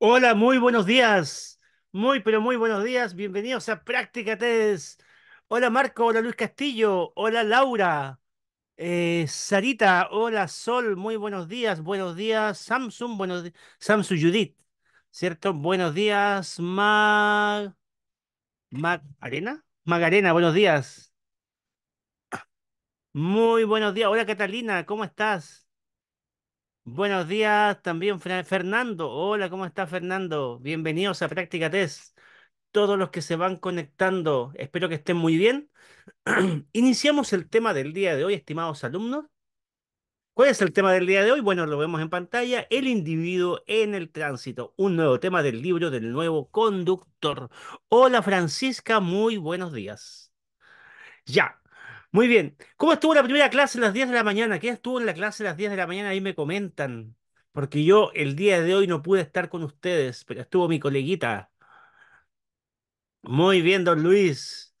Hola, muy buenos días. Muy, pero muy buenos días. Bienvenidos a Práctica Test. Hola Marco, hola Luis Castillo, hola Laura, eh, Sarita, hola Sol, muy buenos días. Buenos días Samsung, buenos días Samsung Judith, ¿cierto? Buenos días Mag... Mag... ¿Arena? Magarena, buenos días. Muy buenos días. Hola Catalina, ¿cómo estás? Buenos días también, Fernando. Hola, ¿cómo está Fernando? Bienvenidos a Práctica Test. Todos los que se van conectando, espero que estén muy bien. Iniciamos el tema del día de hoy, estimados alumnos. ¿Cuál es el tema del día de hoy? Bueno, lo vemos en pantalla, el individuo en el tránsito, un nuevo tema del libro del nuevo conductor. Hola Francisca, muy buenos días. Ya, muy bien. ¿Cómo estuvo la primera clase en las 10 de la mañana? ¿Qué estuvo en la clase las 10 de la mañana? Ahí me comentan. Porque yo el día de hoy no pude estar con ustedes, pero estuvo mi coleguita. Muy bien, don Luis.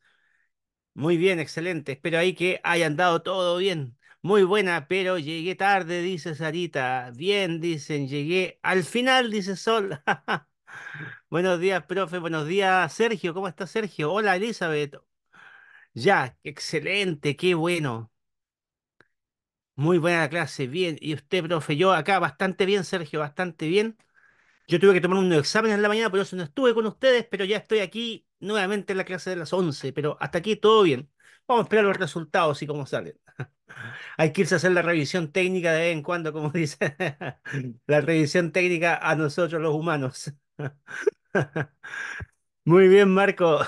Muy bien, excelente. Espero ahí que hayan dado todo bien. Muy buena, pero llegué tarde, dice Sarita. Bien, dicen, llegué al final, dice Sol. buenos días, profe. Buenos días, Sergio. ¿Cómo está Sergio? Hola, Elizabeth. Ya, excelente, qué bueno. Muy buena clase, bien. Y usted, profe, yo acá bastante bien, Sergio, bastante bien. Yo tuve que tomar un examen en la mañana, por eso no estuve con ustedes, pero ya estoy aquí nuevamente en la clase de las 11, pero hasta aquí todo bien. Vamos a esperar los resultados y cómo salen. Hay que irse a hacer la revisión técnica de vez en cuando, como dice la revisión técnica a nosotros los humanos. Muy bien, Marco.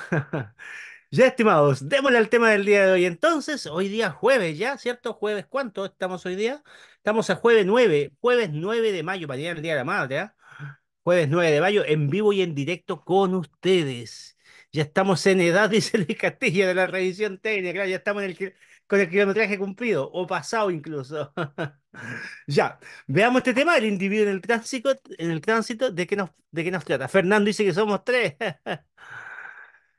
Ya, estimados, démosle al tema del día de hoy. Entonces, hoy día jueves, ¿ya? ¿Cierto? Jueves, ¿cuánto estamos hoy día? Estamos a jueves 9, jueves 9 de mayo, para llegar el Día de la Madre, ¿ya? ¿ah? Jueves 9 de mayo, en vivo y en directo con ustedes. Ya estamos en edad, dice Luis Castilla, de la revisión técnica, ya estamos con el kilometraje cumplido, o pasado incluso. ya, veamos este tema, el individuo en el tránsito, en el tránsito, ¿de qué nos, de qué nos trata? Fernando dice que somos tres.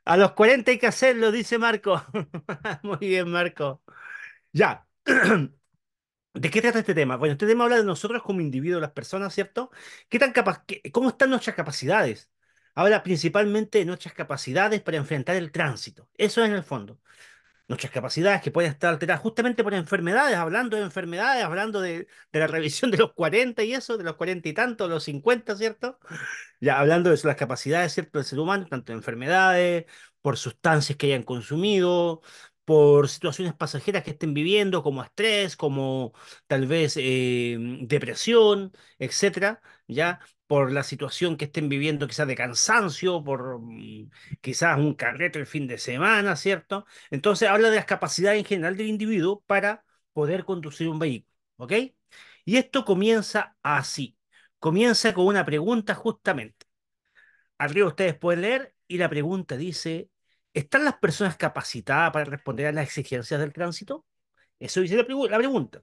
A los 40 hay que hacerlo, dice Marco. Muy bien, Marco. Ya. ¿De qué trata este tema? Bueno, este tema habla de nosotros como individuos, las personas, ¿cierto? ¿Qué tan ¿Cómo están nuestras capacidades? Habla principalmente de nuestras capacidades para enfrentar el tránsito. Eso es en el fondo nuestras capacidades que pueden estar alteradas justamente por enfermedades, hablando de enfermedades, hablando de, la revisión de los 40 y eso, de los 40 y tanto, los 50, ¿cierto? Ya hablando de las capacidades, ¿cierto?, del ser humano, tanto enfermedades, por sustancias que hayan consumido, por situaciones pasajeras que estén viviendo, como estrés, como tal vez eh, depresión, etcétera, ¿ya? por la situación que estén viviendo, quizás de cansancio, por mm, quizás un carrete el fin de semana, ¿cierto? Entonces habla de las capacidades en general del individuo para poder conducir un vehículo, ¿ok? Y esto comienza así, comienza con una pregunta justamente. Arriba ustedes pueden leer y la pregunta dice, ¿están las personas capacitadas para responder a las exigencias del tránsito? Eso dice la, la pregunta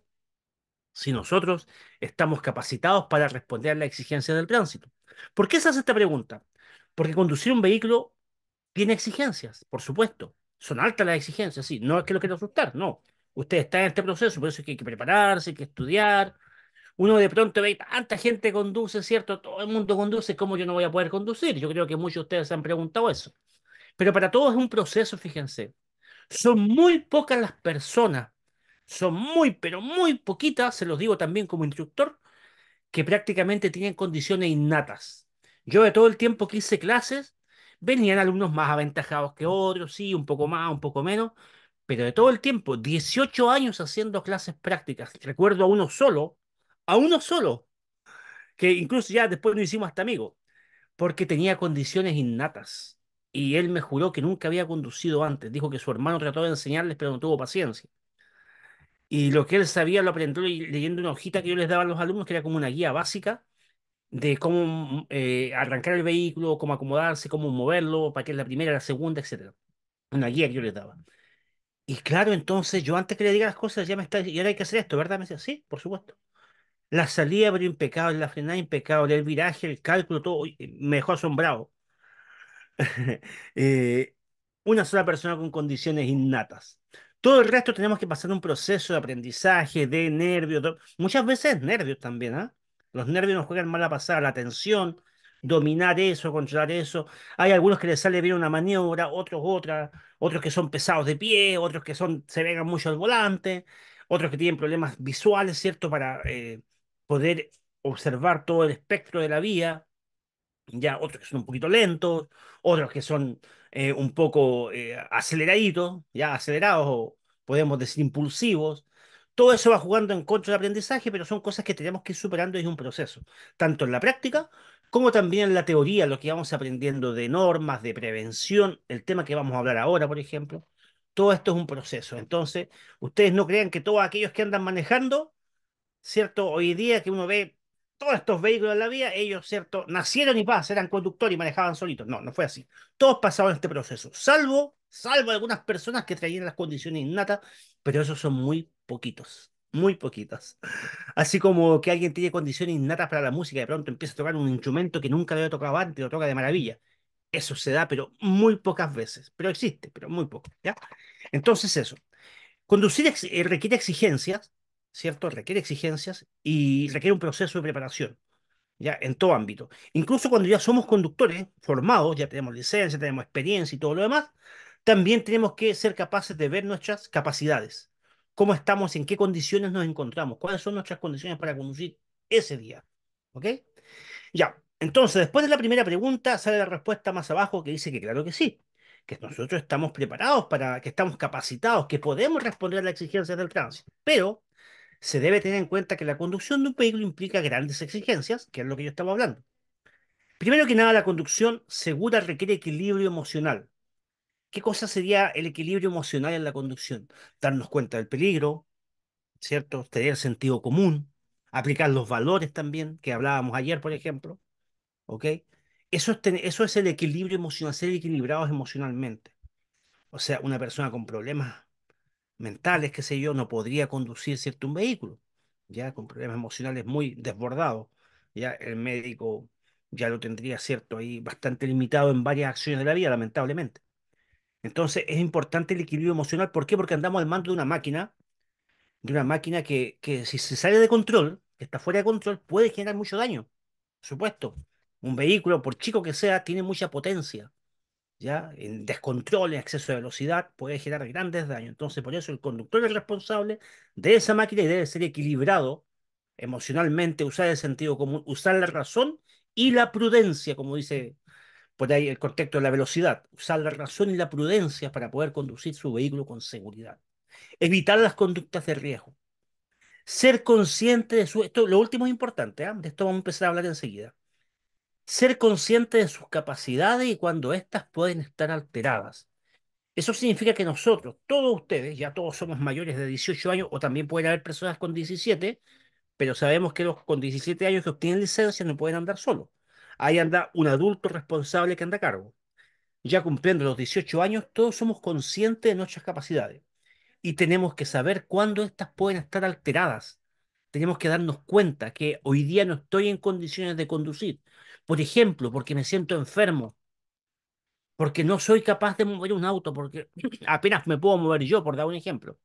si nosotros estamos capacitados para responder a la exigencia del tránsito. ¿Por qué se hace esta pregunta? Porque conducir un vehículo tiene exigencias, por supuesto. Son altas las exigencias, sí. No es que lo quiera asustar, no. Usted está en este proceso, por eso es que hay que prepararse, hay que estudiar. Uno de pronto ve, tanta gente conduce, ¿cierto? Todo el mundo conduce, ¿cómo yo no voy a poder conducir? Yo creo que muchos de ustedes se han preguntado eso. Pero para todos es un proceso, fíjense. Son muy pocas las personas son muy, pero muy poquitas, se los digo también como instructor, que prácticamente tienen condiciones innatas. Yo de todo el tiempo que hice clases, venían alumnos más aventajados que otros, sí, un poco más, un poco menos, pero de todo el tiempo, 18 años haciendo clases prácticas. Recuerdo a uno solo, a uno solo, que incluso ya después nos hicimos hasta amigos, porque tenía condiciones innatas. Y él me juró que nunca había conducido antes. Dijo que su hermano trató de enseñarles, pero no tuvo paciencia. Y lo que él sabía lo aprendió leyendo una hojita que yo les daba a los alumnos, que era como una guía básica de cómo eh, arrancar el vehículo, cómo acomodarse, cómo moverlo, para que es la primera, la segunda, etc. Una guía que yo les daba. Y claro, entonces yo antes que le diga las cosas, ya me está, y ahora hay que hacer esto, ¿verdad? Me decía, sí, por supuesto. La salida, abrió impecable, la frenada impecable, el viraje, el cálculo, todo, me dejó asombrado. Eh, una sola persona con condiciones innatas. Todo el resto tenemos que pasar un proceso de aprendizaje, de nervios, muchas veces nervios también, ¿ah? Los nervios nos juegan mal a pasar, la tensión, dominar eso, controlar eso. Hay algunos que les sale bien una maniobra, otros otra, otros que son pesados de pie, otros que son, se vengan mucho al volante, otros que tienen problemas visuales, ¿cierto? Para eh, poder observar todo el espectro de la vía. Ya, otros que son un poquito lentos, otros que son eh, un poco aceleradito, eh, aceleraditos, ya acelerados o podemos decir impulsivos. Todo eso va jugando en contra del aprendizaje, pero son cosas que tenemos que ir superando y es un proceso, tanto en la práctica como también en la teoría, lo que vamos aprendiendo de normas, de prevención, el tema que vamos a hablar ahora, por ejemplo. Todo esto es un proceso. Entonces, ustedes no crean que todos aquellos que andan manejando, ¿cierto? Hoy día que uno ve todos estos vehículos de la vía, ellos, ¿cierto? Nacieron y pasaron eran conductores y manejaban solitos. No, no fue así. Todos pasaban este proceso, salvo, salvo algunas personas que traían las condiciones innatas, pero esos son muy poquitos, muy poquitas. Así como que alguien tiene condiciones innatas para la música y de pronto empieza a tocar un instrumento que nunca había tocado antes, lo toca de maravilla. Eso se da, pero muy pocas veces. Pero existe, pero muy poco. ¿ya? Entonces, eso. Conducir eh, requiere exigencias ¿cierto? Requiere exigencias y requiere un proceso de preparación, ya en todo ámbito. Incluso cuando ya somos conductores formados, ya tenemos licencia, tenemos experiencia y todo lo demás, también tenemos que ser capaces de ver nuestras capacidades, cómo estamos, en qué condiciones nos encontramos, cuáles son nuestras condiciones para conducir ese día. ¿Ok? Ya, entonces, después de la primera pregunta, sale la respuesta más abajo que dice que claro que sí, que nosotros estamos preparados para, que estamos capacitados, que podemos responder a las exigencias del tránsito. Pero se debe tener en cuenta que la conducción de un peligro implica grandes exigencias, que es lo que yo estaba hablando. Primero que nada, la conducción segura requiere equilibrio emocional. ¿Qué cosa sería el equilibrio emocional en la conducción? Darnos cuenta del peligro, ¿cierto? Tener sentido común, aplicar los valores también, que hablábamos ayer, por ejemplo. ¿Ok? Eso es, eso es el equilibrio emocional, ser equilibrados emocionalmente. O sea, una persona con problemas mentales, qué sé yo, no podría conducir cierto un vehículo, ya con problemas emocionales muy desbordados, ya el médico ya lo tendría cierto ahí bastante limitado en varias acciones de la vida, lamentablemente. Entonces es importante el equilibrio emocional, ¿por qué? Porque andamos al mando de una máquina, de una máquina que, que si se sale de control, que está fuera de control, puede generar mucho daño, supuesto. Un vehículo, por chico que sea, tiene mucha potencia en descontrol, en exceso de velocidad, puede generar grandes daños. Entonces, por eso el conductor es responsable de esa máquina y debe ser equilibrado emocionalmente, usar el sentido común, usar la razón y la prudencia, como dice por ahí el contexto de la velocidad, usar la razón y la prudencia para poder conducir su vehículo con seguridad. Evitar las conductas de riesgo. Ser consciente de su... Esto, lo último es importante, ¿ah? de esto vamos a empezar a hablar enseguida ser consciente de sus capacidades y cuando éstas pueden estar alteradas. Eso significa que nosotros, todos ustedes, ya todos somos mayores de 18 años o también pueden haber personas con 17, pero sabemos que los con 17 años que obtienen licencia no pueden andar solo. Ahí anda un adulto responsable que anda a cargo. Ya cumpliendo los 18 años, todos somos conscientes de nuestras capacidades y tenemos que saber cuándo éstas pueden estar alteradas. Tenemos que darnos cuenta que hoy día no estoy en condiciones de conducir por ejemplo, porque me siento enfermo, porque no soy capaz de mover un auto, porque apenas me puedo mover yo, por dar un ejemplo.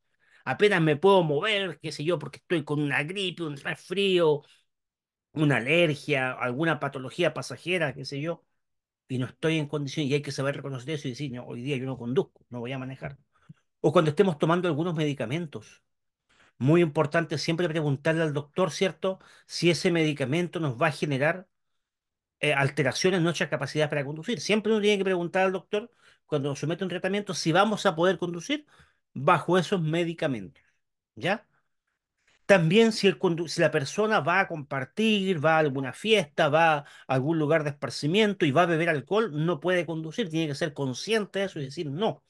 Apenas me puedo mover, qué sé yo, porque estoy con una gripe, un resfrío, una alergia, alguna patología pasajera, qué sé yo, y no estoy en condición, y hay que saber reconocer eso y decir, no, hoy día yo no conduzco, no voy a manejar. O cuando estemos tomando algunos medicamentos. Muy importante siempre preguntarle al doctor, ¿cierto? Si ese medicamento nos va a generar eh, alteraciones en nuestras capacidades para conducir. Siempre uno tiene que preguntar al doctor cuando nos somete un tratamiento si vamos a poder conducir bajo esos medicamentos. ¿Ya? También si, el, si la persona va a compartir, va a alguna fiesta, va a algún lugar de esparcimiento y va a beber alcohol, no puede conducir, tiene que ser consciente de eso y decir, no,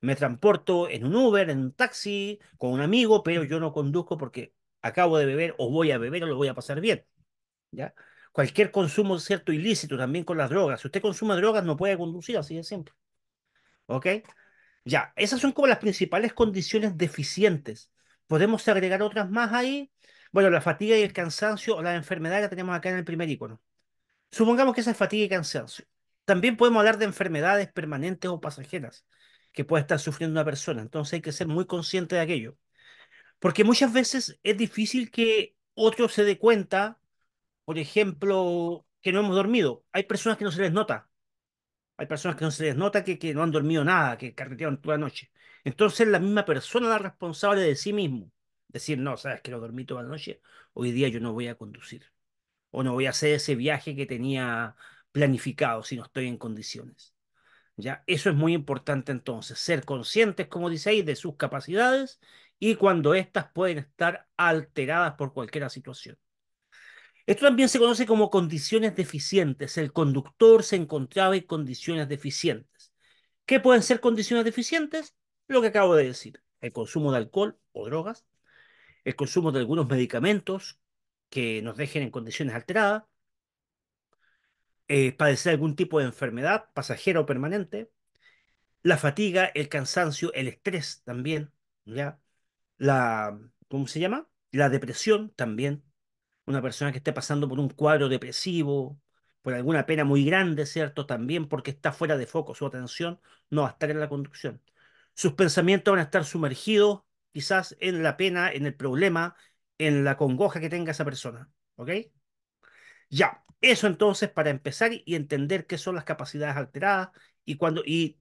me transporto en un Uber, en un taxi, con un amigo, pero yo no conduzco porque acabo de beber o voy a beber o lo voy a pasar bien. ¿Ya? Cualquier consumo, ¿cierto? Ilícito también con las drogas. Si usted consume drogas, no puede conducir, así de simple. ¿Ok? Ya, esas son como las principales condiciones deficientes. Podemos agregar otras más ahí. Bueno, la fatiga y el cansancio o la enfermedad que tenemos acá en el primer icono. Supongamos que esa es fatiga y cansancio. También podemos hablar de enfermedades permanentes o pasajeras que puede estar sufriendo una persona. Entonces hay que ser muy consciente de aquello. Porque muchas veces es difícil que otro se dé cuenta por ejemplo, que no hemos dormido. Hay personas que no se les nota. Hay personas que no se les nota que, no han dormido nada, que carretearon toda la noche. Entonces la misma persona es la responsable de sí mismo. Decir, no, sabes que no dormí toda la noche, hoy día yo no voy a conducir. O no voy a hacer ese viaje que tenía planificado si no estoy en condiciones. ¿Ya? Eso es muy importante entonces, ser conscientes, como dice ahí, de sus capacidades y cuando éstas pueden estar alteradas por cualquier situación. Esto también se conoce como condiciones deficientes. El conductor se encontraba en condiciones deficientes. ¿Qué pueden ser condiciones deficientes? Lo que acabo de decir, el consumo de alcohol o drogas, el consumo de algunos medicamentos que nos dejen en condiciones alteradas, eh, padecer algún tipo de enfermedad pasajera o permanente, la fatiga, el cansancio, el estrés también, ¿ya? La, ¿cómo se llama? La depresión también, una persona que esté pasando por un cuadro depresivo, por alguna pena muy grande, ¿cierto? También porque está fuera de foco, su atención no va a estar en la conducción. Sus pensamientos van a estar sumergidos quizás en la pena, en el problema, en la congoja que tenga esa persona, ¿ok? Ya, eso entonces para empezar y entender qué son las capacidades alteradas y, cuando, y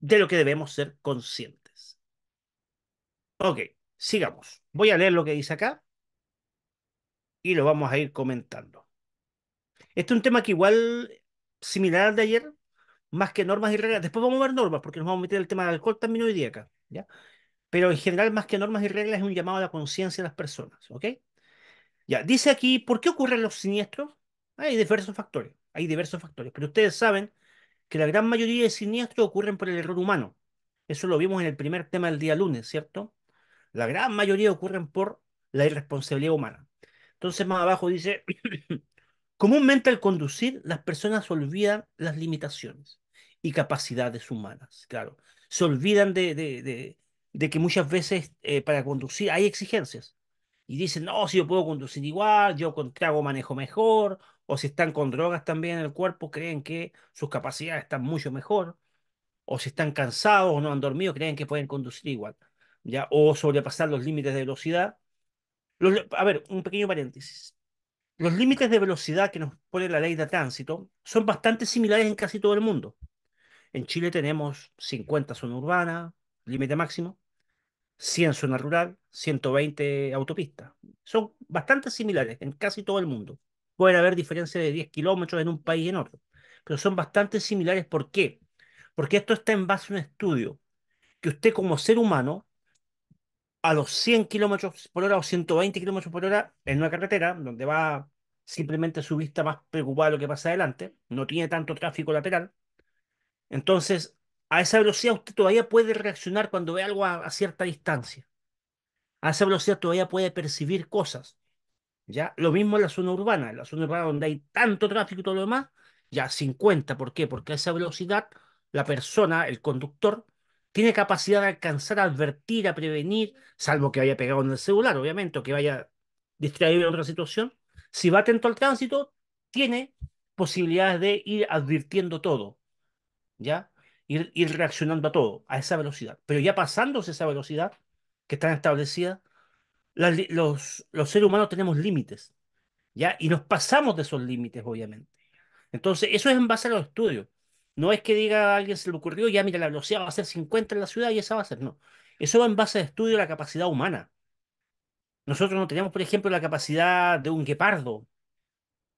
de lo que debemos ser conscientes. Ok, sigamos. Voy a leer lo que dice acá y lo vamos a ir comentando. Este es un tema que igual similar al de ayer, más que normas y reglas. Después vamos a ver normas, porque nos vamos a meter el tema del alcohol también hoy día acá, ¿ya? Pero en general, más que normas y reglas, es un llamado a la conciencia de las personas, ¿ok? Ya, dice aquí, ¿por qué ocurren los siniestros? Hay diversos factores, hay diversos factores, pero ustedes saben que la gran mayoría de siniestros ocurren por el error humano. Eso lo vimos en el primer tema del día lunes, ¿cierto? La gran mayoría ocurren por la irresponsabilidad humana. Entonces más abajo dice, comúnmente al conducir las personas olvidan las limitaciones y capacidades humanas, claro. Se olvidan de, de, de, que muchas veces eh, para conducir hay exigencias. Y dicen, no, si yo puedo conducir igual, yo con trago manejo mejor, o si están con drogas también en el cuerpo, creen que sus capacidades están mucho mejor, o si están cansados o no han dormido, creen que pueden conducir igual, ¿ya? o sobrepasar los límites de velocidad, a ver, un pequeño paréntesis. Los límites de velocidad que nos pone la ley de tránsito son bastante similares en casi todo el mundo. En Chile tenemos 50 zona urbana, límite máximo, 100 zona rural, 120 autopistas. Son bastante similares en casi todo el mundo. Pueden haber diferencias de 10 kilómetros en un país y en otro, pero son bastante similares. ¿Por qué? Porque esto está en base a un estudio que usted como ser humano a los 100 kilómetros por hora o 120 kilómetros por hora en una carretera donde va simplemente su vista más preocupada de lo que pasa adelante, no tiene tanto tráfico lateral. Entonces, a esa velocidad usted todavía puede reaccionar cuando ve algo a, cierta distancia. A esa velocidad todavía puede percibir cosas. ¿ya? Lo mismo en la zona urbana, en la zona urbana donde hay tanto tráfico y todo lo demás, ya 50. ¿Por qué? Porque a esa velocidad la persona, el conductor, tiene capacidad de alcanzar, a advertir, a prevenir, salvo que vaya pegado en el celular, obviamente, o que vaya distraído en otra situación. Si va atento al tránsito, tiene posibilidades de ir advirtiendo todo, ¿ya? Ir, reaccionando a todo, a esa velocidad. Pero ya pasándose esa velocidad que está establecida, los, los seres humanos tenemos límites, ¿ya? Y nos pasamos de esos límites, obviamente. Entonces, eso es en base a los estudios. No es que diga a alguien se le ocurrió, ya mira, la velocidad va a ser 50 en la ciudad y esa va a ser. No. Eso va en base de estudio de la capacidad humana. Nosotros no tenemos, por ejemplo, la capacidad de un guepardo.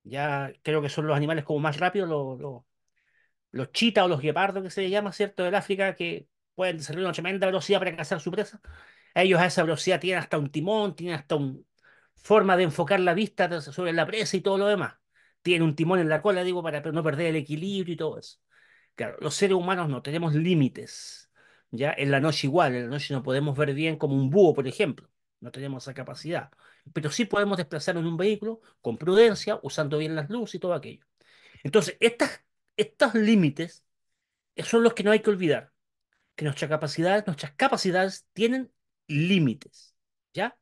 Ya creo que son los animales como más rápidos, los, los, chitas o los guepardos que se les llama, ¿cierto? Del África, que pueden desarrollar una tremenda velocidad para cazar su presa. Ellos a esa velocidad tienen hasta un timón, tienen hasta una forma de enfocar la vista sobre la presa y todo lo demás. Tienen un timón en la cola, digo, para no perder el equilibrio y todo eso. Claro, los seres humanos no tenemos límites. Ya en la noche igual, en la noche no podemos ver bien como un búho, por ejemplo. No tenemos esa capacidad. Pero sí podemos desplazarnos en un vehículo con prudencia, usando bien las luces y todo aquello. Entonces, estas, estos límites son los que no hay que olvidar. Que nuestras capacidades, nuestras capacidades tienen límites. ¿Ya?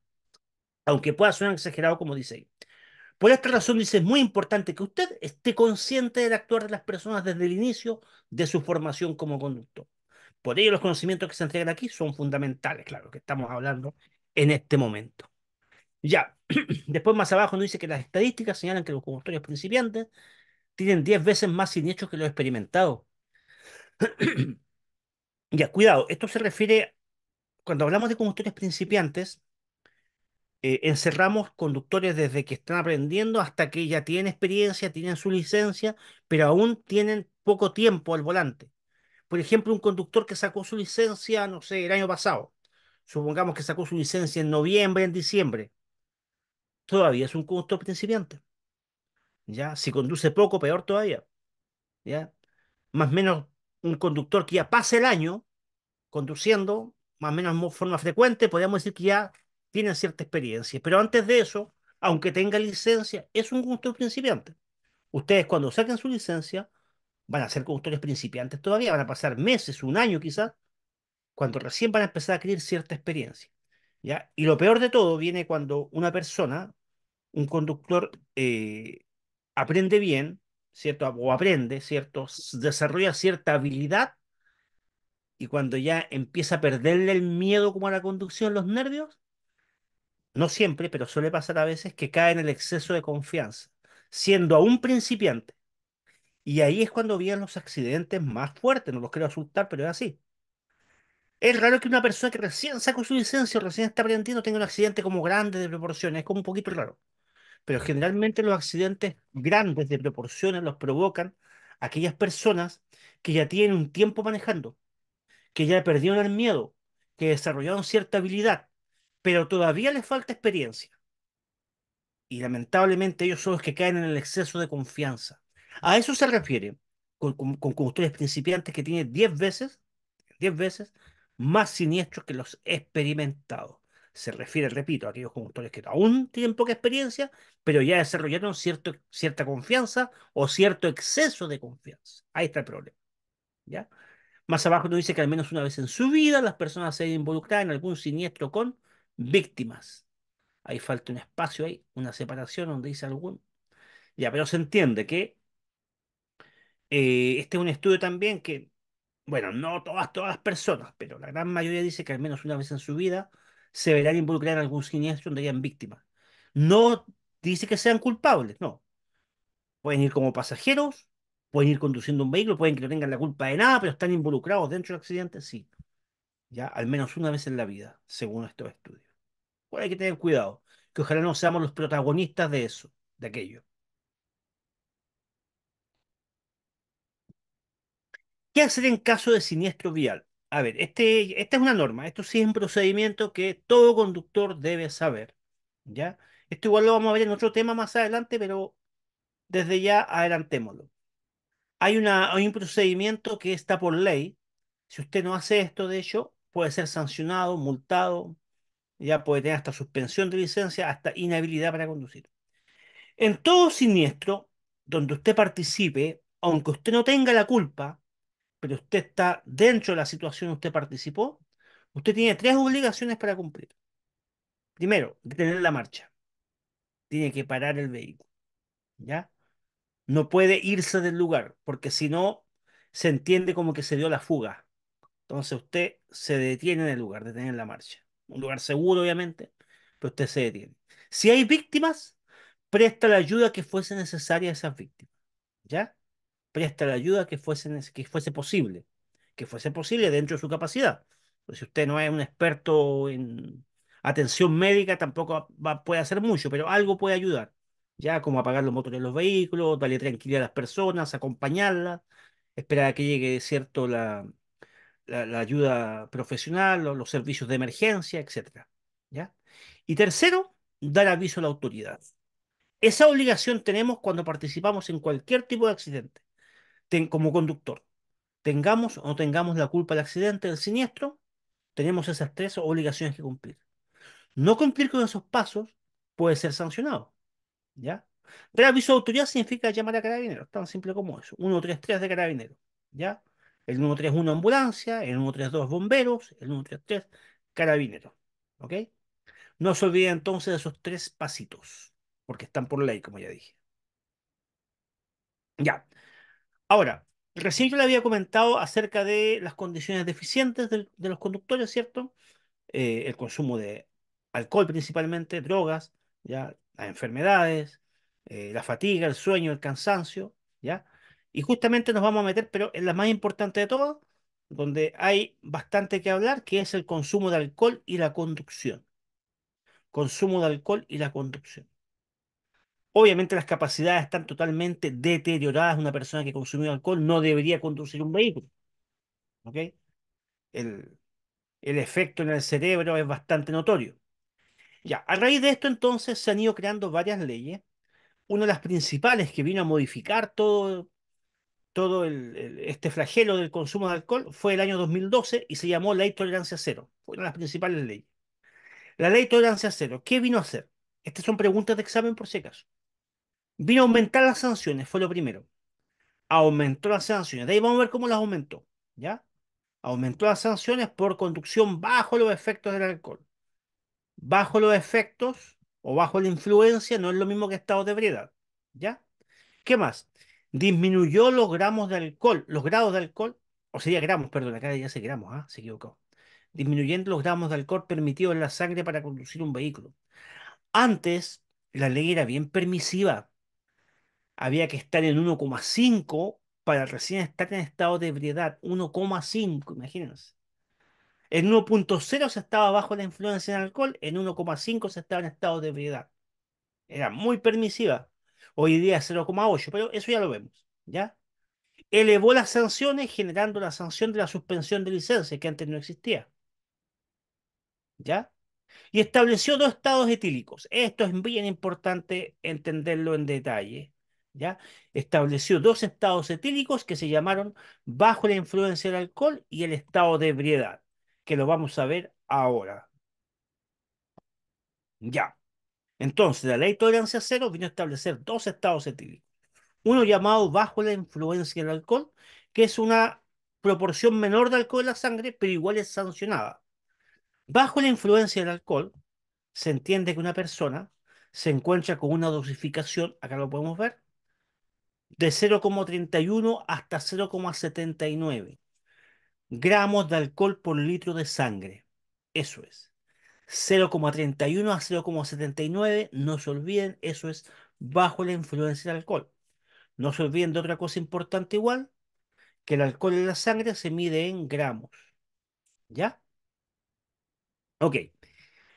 Aunque pueda sonar exagerado, como dice por esta razón dice, es muy importante que usted esté consciente del actuar de las personas desde el inicio de su formación como conductor. Por ello los conocimientos que se entregan aquí son fundamentales, claro, que estamos hablando en este momento. Ya, después más abajo nos dice que las estadísticas señalan que los conductores principiantes tienen 10 veces más siniestros que los experimentados. ya, cuidado, esto se refiere, cuando hablamos de conductores principiantes, eh, encerramos conductores desde que están aprendiendo hasta que ya tienen experiencia, tienen su licencia, pero aún tienen poco tiempo al volante. Por ejemplo, un conductor que sacó su licencia, no sé, el año pasado. Supongamos que sacó su licencia en noviembre, en diciembre. Todavía es un conductor principiante. ¿Ya? Si conduce poco, peor todavía. ¿Ya? Más o menos un conductor que ya pasa el año conduciendo, más o menos de forma frecuente, podríamos decir que ya tienen cierta experiencia, pero antes de eso, aunque tenga licencia, es un conductor principiante. Ustedes cuando saquen su licencia van a ser conductores principiantes todavía, van a pasar meses, un año quizás, cuando recién van a empezar a adquirir cierta experiencia. ¿ya? Y lo peor de todo viene cuando una persona, un conductor, eh, aprende bien, ¿cierto? O aprende, ¿cierto? Desarrolla cierta habilidad y cuando ya empieza a perderle el miedo como a la conducción, los nervios, no siempre, pero suele pasar a veces que cae en el exceso de confianza, siendo aún principiante. Y ahí es cuando vienen los accidentes más fuertes, no los quiero asustar, pero es así. Es raro que una persona que recién sacó su licencia o recién está aprendiendo tenga un accidente como grande de proporciones, es como un poquito raro. Pero generalmente los accidentes grandes de proporciones los provocan aquellas personas que ya tienen un tiempo manejando, que ya perdieron el miedo, que desarrollaron cierta habilidad, pero todavía les falta experiencia. Y lamentablemente ellos son los que caen en el exceso de confianza. A eso se refiere con, con, conductores principiantes que tienen 10 veces, veces más siniestros que los experimentados. Se refiere, repito, a aquellos conductores que aún tienen poca experiencia, pero ya desarrollaron cierto, cierta confianza o cierto exceso de confianza. Ahí está el problema. ¿ya? Más abajo nos dice que al menos una vez en su vida las personas se han involucrado en algún siniestro con víctimas. Ahí falta un espacio hay una separación donde dice algún. Ya, pero se entiende que eh, este es un estudio también que, bueno, no todas, todas las personas, pero la gran mayoría dice que al menos una vez en su vida se verán involucradas en algún siniestro donde hayan víctimas. No dice que sean culpables, no. Pueden ir como pasajeros, pueden ir conduciendo un vehículo, pueden que no tengan la culpa de nada, pero están involucrados dentro del accidente, sí. ¿ya? Al menos una vez en la vida, según estos estudios. Bueno, hay que tener cuidado, que ojalá no seamos los protagonistas de eso, de aquello. ¿Qué hacer en caso de siniestro vial? A ver, este, esta es una norma, esto sí es un procedimiento que todo conductor debe saber, ¿ya? Esto igual lo vamos a ver en otro tema más adelante, pero desde ya adelantémoslo. Hay, una, hay un procedimiento que está por ley. Si usted no hace esto, de hecho, puede ser sancionado, multado, ya puede tener hasta suspensión de licencia, hasta inhabilidad para conducir. En todo siniestro donde usted participe, aunque usted no tenga la culpa, pero usted está dentro de la situación, usted participó, usted tiene tres obligaciones para cumplir. Primero, detener la marcha. Tiene que parar el vehículo. ¿Ya? No puede irse del lugar, porque si no, se entiende como que se dio la fuga. Entonces usted se detiene en el lugar, en la marcha. Un lugar seguro, obviamente, pero usted se detiene. Si hay víctimas, presta la ayuda que fuese necesaria a esas víctimas. ¿Ya? Presta la ayuda que fuese, que fuese posible. Que fuese posible dentro de su capacidad. Pues si usted no es un experto en atención médica, tampoco puede hacer mucho, pero algo puede ayudar. Ya como apagar los motores de los vehículos, darle tranquilidad a las personas, acompañarlas, esperar a que llegue cierto la, la, ayuda profesional, los, los, servicios de emergencia, etc. ¿ya? Y tercero, dar aviso a la autoridad. Esa obligación tenemos cuando participamos en cualquier tipo de accidente, como conductor. Tengamos o no tengamos la culpa del accidente, del siniestro, tenemos esas tres obligaciones que cumplir. No cumplir con esos pasos puede ser sancionado. ¿Ya? Dar aviso a la autoridad significa llamar a carabineros, tan simple como eso. 133 de carabineros. ¿Ya? el 131 ambulancia, el 132 bomberos, el 133 carabineros. ¿Ok? No se olvide entonces de esos tres pasitos, porque están por ley, como ya dije. Ya. Ahora, recién yo le había comentado acerca de las condiciones deficientes de, los conductores, ¿cierto? Eh, el consumo de alcohol principalmente, drogas, ¿ya? las enfermedades, eh, la fatiga, el sueño, el cansancio, ¿ya? Y justamente nos vamos a meter, pero en la más importante de todo, donde hay bastante que hablar, que es el consumo de alcohol y la conducción. Consumo de alcohol y la conducción. Obviamente las capacidades están totalmente deterioradas. Una persona que consumió alcohol no debería conducir un vehículo. ¿Ok? El, el efecto en el cerebro es bastante notorio. Ya, a raíz de esto entonces se han ido creando varias leyes. Una de las principales que vino a modificar todo, todo el, este flagelo del consumo de alcohol fue el año 2012 y se llamó Ley Tolerancia Cero, Fue una de las principales leyes. La Ley Tolerancia Cero, ¿qué vino a hacer? Estas son preguntas de examen por si acaso. Vino a aumentar las sanciones, fue lo primero. Aumentó las sanciones, de ahí vamos a ver cómo las aumentó, ¿ya? Aumentó las sanciones por conducción bajo los efectos del alcohol. Bajo los efectos o bajo la influencia no es lo mismo que estado de ebriedad, ¿ya? ¿Qué más? disminuyó los gramos de alcohol, los grados de alcohol, o sería gramos, perdón, acá ya se gramos, ¿ah? se equivocó, disminuyendo los gramos de alcohol permitidos en la sangre para conducir un vehículo. Antes, la ley era bien permisiva. Había que estar en 1,5 para recién estar en estado de ebriedad. 1,5, imagínense. En 1.0 se estaba bajo la influencia del alcohol, en 1,5 se estaba en estado de ebriedad. Era muy permisiva hoy día 0,8, pero eso ya lo vemos, ¿ya? Elevó las sanciones generando la sanción de la suspensión de licencia, que antes no existía. ¿Ya? Y estableció dos estados etílicos. Esto es bien importante entenderlo en detalle. ¿Ya? Estableció dos estados etílicos que se llamaron bajo la influencia del alcohol y el estado de ebriedad, que lo vamos a ver ahora. Ya. Entonces, la ley de tolerancia cero vino a establecer dos estados etílicos. Uno llamado bajo la influencia del alcohol, que es una proporción menor de alcohol en la sangre, pero igual es sancionada. Bajo la influencia del alcohol, se entiende que una persona se encuentra con una dosificación, acá lo podemos ver, de 0,31 hasta 0,79 gramos de alcohol por litro de sangre. Eso es. 0,31 a 0,79. No se olviden, eso es bajo la influencia del alcohol. No se olviden de otra cosa importante igual, que el alcohol en la sangre se mide en gramos. ¿Ya? Ok.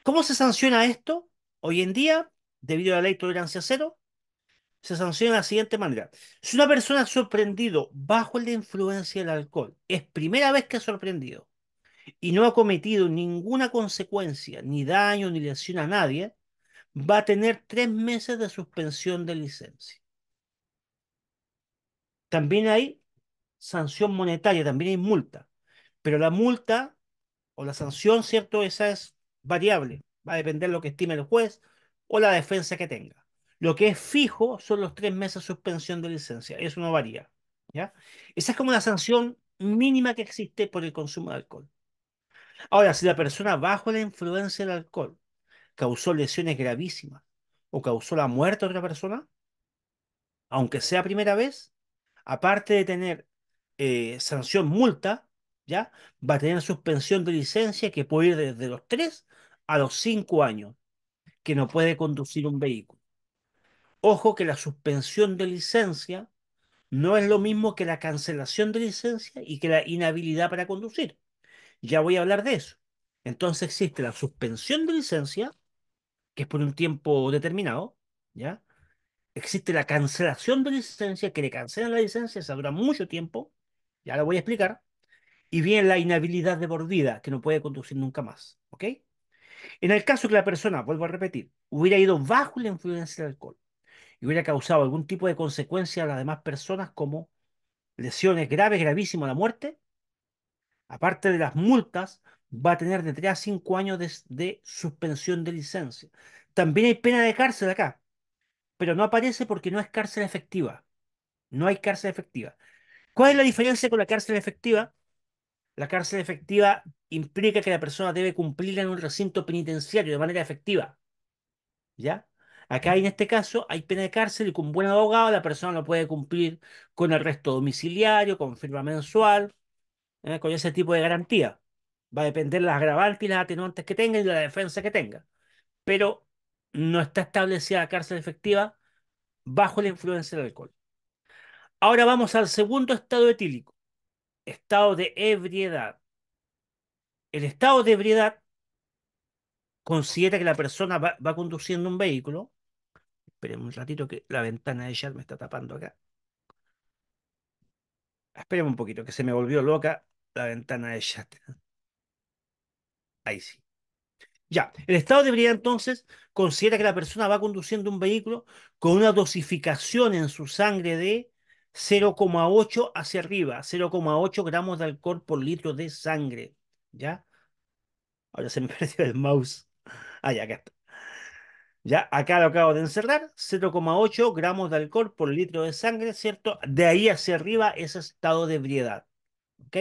¿Cómo se sanciona esto? Hoy en día, debido a la ley tolerancia cero, se sanciona de la siguiente manera. Si una persona ha sorprendido bajo la influencia del alcohol, es primera vez que ha sorprendido, y no ha cometido ninguna consecuencia, ni daño, ni lesión a nadie, va a tener tres meses de suspensión de licencia. También hay sanción monetaria, también hay multa, pero la multa o la sanción, ¿cierto? Esa es variable, va a depender de lo que estime el juez o la defensa que tenga. Lo que es fijo son los tres meses de suspensión de licencia, eso no varía. ¿ya? Esa es como la sanción mínima que existe por el consumo de alcohol. Ahora, si la persona bajo la influencia del alcohol causó lesiones gravísimas o causó la muerte de otra persona, aunque sea primera vez, aparte de tener eh, sanción multa, ¿ya? va a tener suspensión de licencia que puede ir desde los 3 a los 5 años, que no puede conducir un vehículo. Ojo que la suspensión de licencia no es lo mismo que la cancelación de licencia y que la inhabilidad para conducir. Ya voy a hablar de eso. Entonces existe la suspensión de licencia, que es por un tiempo determinado, ¿ya? Existe la cancelación de licencia, que le cancelan la licencia, esa dura mucho tiempo, ya lo voy a explicar. Y viene la inhabilidad de mordida, que no puede conducir nunca más, ¿ok? En el caso que la persona, vuelvo a repetir, hubiera ido bajo la influencia del alcohol y hubiera causado algún tipo de consecuencia a las demás personas como lesiones graves, gravísimas, la muerte, aparte de las multas, va a tener de 3 a 5 años de, suspensión de licencia. También hay pena de cárcel acá, pero no aparece porque no es cárcel efectiva. No hay cárcel efectiva. ¿Cuál es la diferencia con la cárcel efectiva? La cárcel efectiva implica que la persona debe cumplirla en un recinto penitenciario de manera efectiva. ¿Ya? Acá en este caso hay pena de cárcel y con buen abogado la persona lo puede cumplir con arresto domiciliario, con firma mensual, ¿eh? con ese tipo de garantía. Va a depender de las agravantes y las atenuantes que tenga y de la defensa que tenga. Pero no está establecida la cárcel efectiva bajo la influencia del alcohol. Ahora vamos al segundo estado etílico, estado de ebriedad. El estado de ebriedad considera que la persona va, conduciendo un vehículo. Esperemos un ratito que la ventana de ella me está tapando acá. Esperemos un poquito, que se me volvió loca la ventana de chat Ahí sí. Ya, el estado de ebriedad entonces considera que la persona va conduciendo un vehículo con una dosificación en su sangre de 0,8 hacia arriba, 0,8 gramos de alcohol por litro de sangre. ¿Ya? Ahora se me perdió el mouse. Ah, ya, acá está. Ya, acá lo acabo de encerrar, 0,8 gramos de alcohol por litro de sangre, ¿cierto? De ahí hacia arriba es estado de ebriedad. ¿Ok?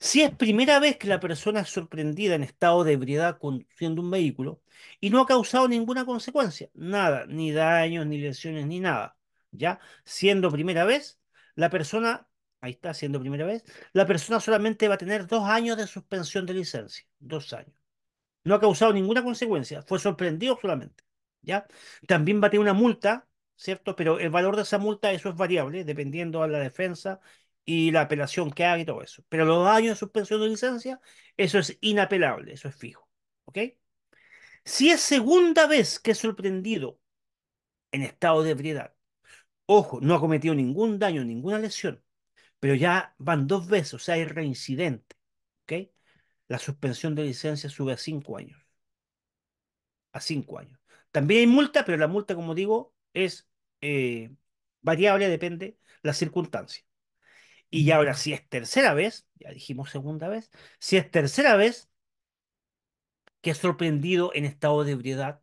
Si es primera vez que la persona es sorprendida en estado de ebriedad conduciendo un vehículo y no ha causado ninguna consecuencia, nada, ni daños, ni lesiones, ni nada, ¿ya? Siendo primera vez, la persona, ahí está, siendo primera vez, la persona solamente va a tener dos años de suspensión de licencia, dos años. No ha causado ninguna consecuencia, fue sorprendido solamente, ¿ya? También va a tener una multa, ¿cierto? Pero el valor de esa multa, eso es variable, dependiendo a la defensa y la apelación que haga y todo eso. Pero los años de suspensión de licencia, eso es inapelable, eso es fijo. ¿Ok? Si es segunda vez que es sorprendido en estado de ebriedad, ojo, no ha cometido ningún daño, ninguna lesión, pero ya van dos veces, o sea, es reincidente. ¿Ok? La suspensión de licencia sube a cinco años. A cinco años. También hay multa, pero la multa, como digo, es eh, variable, depende la circunstancia. Y ya ahora, si es tercera vez, ya dijimos segunda vez, si es tercera vez que es sorprendido en estado de ebriedad,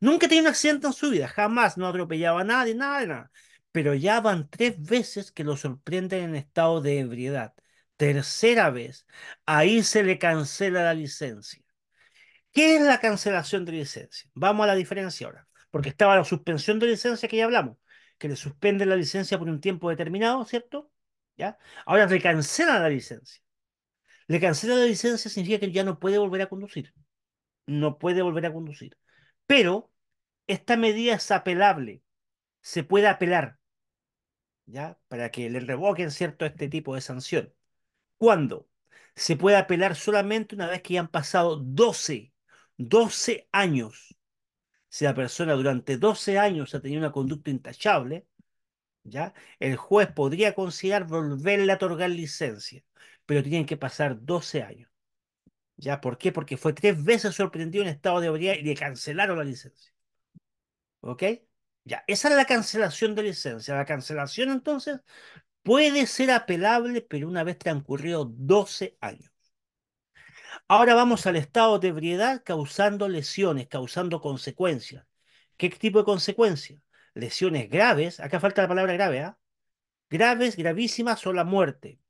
nunca tiene un accidente en su vida, jamás, no atropellaba a nadie, nada, nada. Pero ya van tres veces que lo sorprenden en estado de ebriedad. Tercera vez, ahí se le cancela la licencia. ¿Qué es la cancelación de licencia? Vamos a la diferencia ahora, porque estaba la suspensión de licencia que ya hablamos, que le suspenden la licencia por un tiempo determinado, ¿cierto? Ahora le cancela la licencia. Le cancela la licencia significa que ya no puede volver a conducir. No puede volver a conducir. Pero esta medida es apelable. Se puede apelar, ¿ya? Para que le revoquen, ¿cierto?, este tipo de sanción. ¿Cuándo? Se puede apelar solamente una vez que ya han pasado 12, 12 años. Si la persona durante 12 años ha tenido una conducta intachable, ¿ya? El juez podría considerar volverle a otorgar licencia, pero tienen que pasar 12 años. ¿Ya? ¿Por qué? Porque fue tres veces sorprendido en estado de ebriedad y le cancelaron la licencia. ¿Ok? Ya, esa es la cancelación de licencia. La cancelación entonces puede ser apelable, pero una vez transcurrido 12 años. Ahora vamos al estado de ebriedad causando lesiones, causando consecuencias. ¿Qué tipo de consecuencias? lesiones graves, acá falta la palabra grave, ¿ah? Graves, gravísimas o la muerte.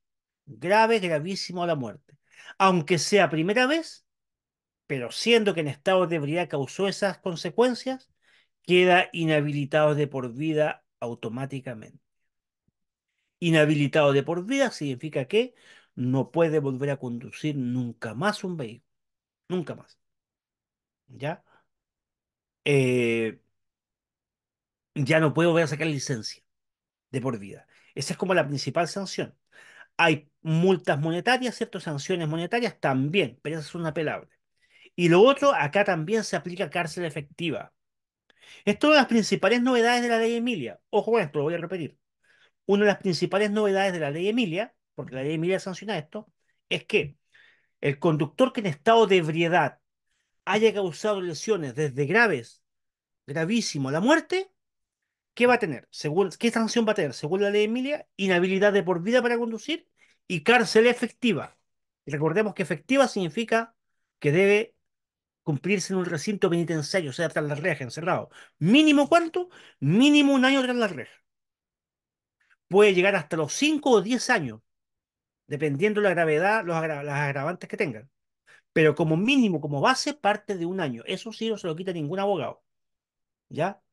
Graves, gravísimo a la muerte. Aunque sea primera vez, pero siendo que en estado de ebriedad causó esas consecuencias, queda inhabilitado de por vida automáticamente. Inhabilitado de por vida significa que no puede volver a conducir nunca más un vehículo. Nunca más. ¿Ya? Eh, ya no puedo, voy a sacar licencia de por vida. Esa es como la principal sanción. Hay multas monetarias, ¿cierto? Sanciones monetarias también, pero es una apelables. Y lo otro, acá también se aplica cárcel efectiva. Esto es una de las principales novedades de la ley Emilia. Ojo con esto, lo voy a repetir. Una de las principales novedades de la ley Emilia, porque la ley Emilia sanciona esto, es que el conductor que en estado de ebriedad haya causado lesiones desde graves, gravísimo, la muerte, ¿Qué va a tener? Según, ¿Qué sanción va a tener? Según la ley de Emilia, inhabilidad de por vida para conducir y cárcel efectiva. recordemos que efectiva significa que debe cumplirse en un recinto penitenciario, o sea, tras las rejas, encerrado. ¿Mínimo cuánto? Mínimo un año tras las rejas. Puede llegar hasta los 5 o 10 años, dependiendo la gravedad, los las agravantes que tengan. Pero como mínimo, como base, parte de un año. Eso sí no se lo quita ningún abogado. ¿Ya?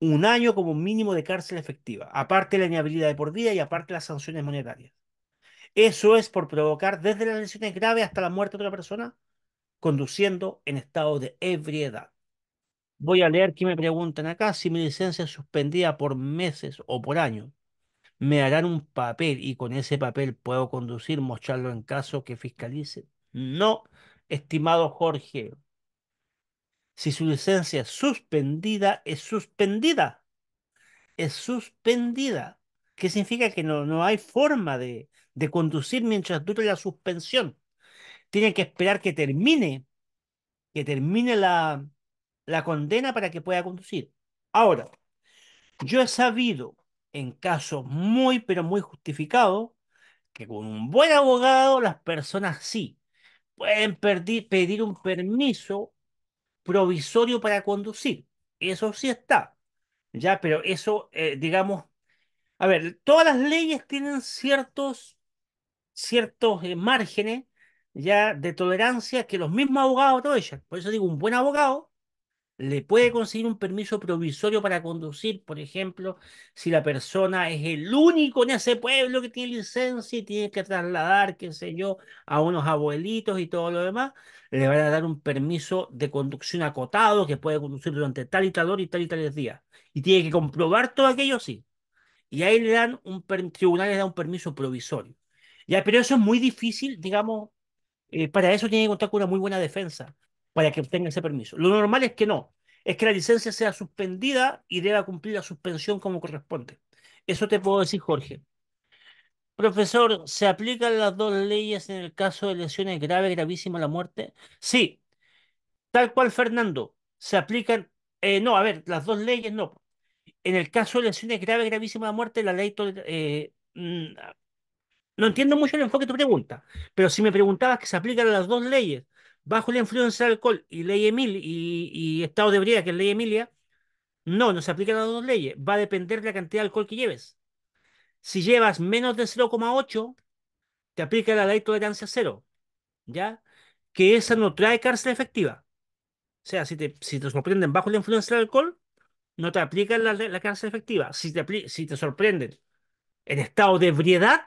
un año como mínimo de cárcel efectiva, aparte la inhabilidad de por día y aparte las sanciones monetarias. Eso es por provocar desde las lesiones graves hasta la muerte de otra persona, conduciendo en estado de ebriedad. Voy a leer que me preguntan acá si mi licencia es suspendida por meses o por año. Me harán un papel y con ese papel puedo conducir, mostrarlo en caso que fiscalice. No, estimado Jorge, si su licencia es suspendida, es suspendida. Es suspendida. ¿Qué significa? Que no, hay forma de, conducir mientras dure la suspensión. Tienen que esperar que termine, que termine la, la condena para que pueda conducir. Ahora, yo he sabido en casos muy, pero muy justificados, que con un buen abogado las personas sí pueden pedir un permiso provisorio para conducir. Eso sí está. Ya, pero eso, eh, digamos, a ver, todas las leyes tienen ciertos, ciertos eh, márgenes ya de tolerancia que los mismos abogados Por eso digo, un buen abogado le puede conseguir un permiso provisorio para conducir, por ejemplo, si la persona es el único en ese pueblo que tiene licencia y tiene que trasladar, qué sé yo, a unos abuelitos y todo lo demás, le van a dar un permiso de conducción acotado que puede conducir durante tal y tal hora y tal y tales días. Y tiene que comprobar todo aquello, sí. Y ahí le dan un tribunal le da un permiso provisorio. Ya, pero eso es muy difícil, digamos, eh, para eso tiene que contar con una muy buena defensa para que obtenga ese permiso. Lo normal es que no, es que la licencia sea suspendida y deba cumplir la suspensión como corresponde. Eso te puedo decir, Jorge. Profesor, ¿se aplican las dos leyes en el caso de lesiones graves, gravísimas, la muerte? Sí, tal cual, Fernando, se aplican, eh, no, a ver, las dos leyes no. En el caso de lesiones graves, gravísimas, la muerte, la ley... Eh, mm, no entiendo mucho el enfoque de tu pregunta, pero si me preguntabas que se aplican las dos leyes, bajo la influencia del alcohol y ley Emilia y, estado de ebriedad, que es ley Emilia, no, no se aplican las dos leyes. Va a depender de la cantidad de alcohol que lleves. Si llevas menos de 0,8, te aplica la ley tolerancia cero, ¿ya? Que esa no trae cárcel efectiva. O sea, si te, si te sorprenden bajo la influencia del alcohol, no te aplican la, la cárcel efectiva. Si te, si te sorprenden en estado de ebriedad,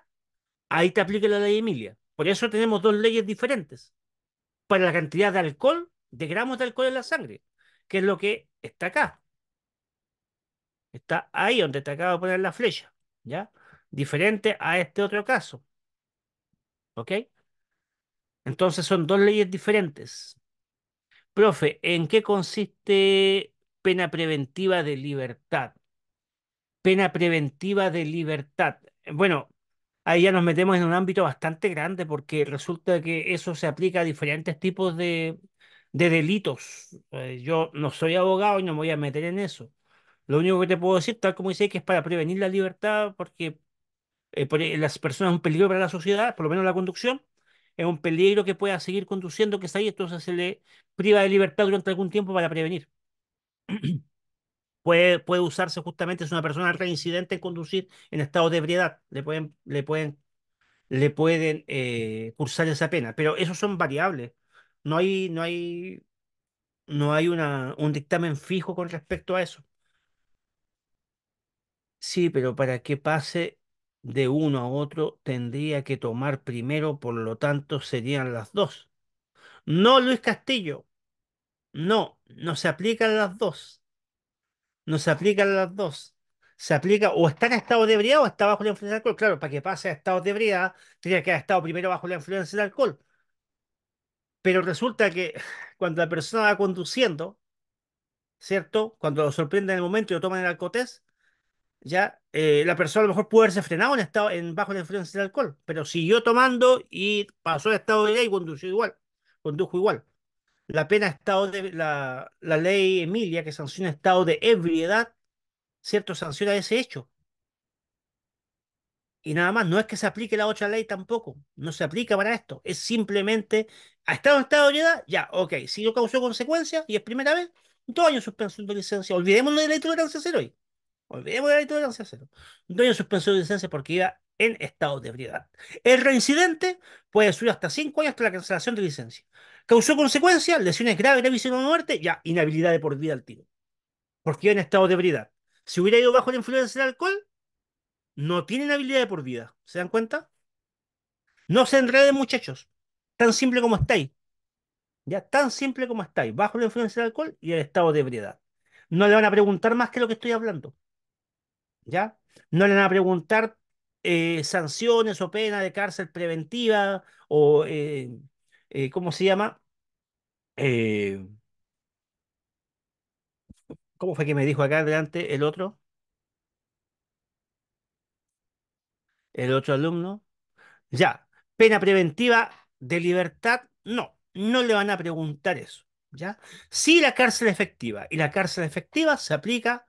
ahí te aplica la ley Emilia. Por eso tenemos dos leyes diferentes para la cantidad de alcohol, de gramos de alcohol en la sangre, que es lo que está acá. Está ahí donde te acabo de poner la flecha, ¿ya? Diferente a este otro caso. ¿Ok? Entonces son dos leyes diferentes. Profe, ¿en qué consiste pena preventiva de libertad? Pena preventiva de libertad. Bueno, ahí ya nos metemos en un ámbito bastante grande porque resulta que eso se aplica a diferentes tipos de, delitos. Eh, yo no soy abogado y no me voy a meter en eso. Lo único que te puedo decir, tal como dice, que es para prevenir la libertad porque eh, e, las personas son un peligro para la sociedad, por lo menos la conducción, es un peligro que pueda seguir conduciendo, que está ahí, entonces se le priva de libertad durante algún tiempo para prevenir. puede, usarse justamente si una persona reincidente en conducir en estado de ebriedad. Le pueden, le pueden, le pueden eh, cursar esa pena. Pero esos son variables. No hay, no hay, no hay una, un dictamen fijo con respecto a eso. Sí, pero para que pase de uno a otro tendría que tomar primero, por lo tanto serían las dos. No, Luis Castillo. No, no se aplican las dos no se aplican las dos. Se aplica o está en estado de ebriedad o está bajo la influencia del alcohol. Claro, para que pase a estado de ebriedad, tenía que haber estado primero bajo la influencia del alcohol. Pero resulta que cuando la persona va conduciendo, ¿cierto? Cuando lo sorprende en el momento y lo toman el alcotés, ya eh, la persona a lo mejor puede haberse frenado en estado, en bajo la influencia del alcohol, pero siguió tomando y pasó el estado de ebriedad y condujo igual. Condujo igual la pena estado de la, ley Emilia que sanciona estado de ebriedad, ¿cierto? Sanciona ese hecho. Y nada más, no es que se aplique la otra ley tampoco, no se aplica para esto, es simplemente, ha estado en estado de ebriedad, ya, ok, si no causó consecuencias y es primera vez, dos años de suspensión de licencia, Olvidemos de la ley de tolerancia cero hoy, olvidémonos de la ley de tolerancia cero, dos años de suspensión de licencia porque iba en estado de ebriedad. El reincidente puede subir hasta 5 años hasta la cancelación de licencia. Causó consecuencias, lesiones graves, visión de muerte, ya inhabilidad de por vida al tiro. Porque iba en estado de ebriedad. Si hubiera ido bajo la influencia del alcohol, no tiene inhabilidad de por vida. ¿Se dan cuenta? No se enreden, muchachos. Tan simple como estáis. Ya tan simple como estáis. Bajo la influencia del alcohol y el estado de ebriedad. No le van a preguntar más que lo que estoy hablando. ¿Ya? No le van a preguntar eh, sanciones o pena de cárcel preventiva o, eh, eh, ¿cómo se llama? ¿Cómo fue que me dijo acá adelante el otro? El otro alumno. Ya, pena preventiva de libertad, no, no le van a preguntar eso. ¿Ya? Sí, la cárcel efectiva. Y la cárcel efectiva se aplica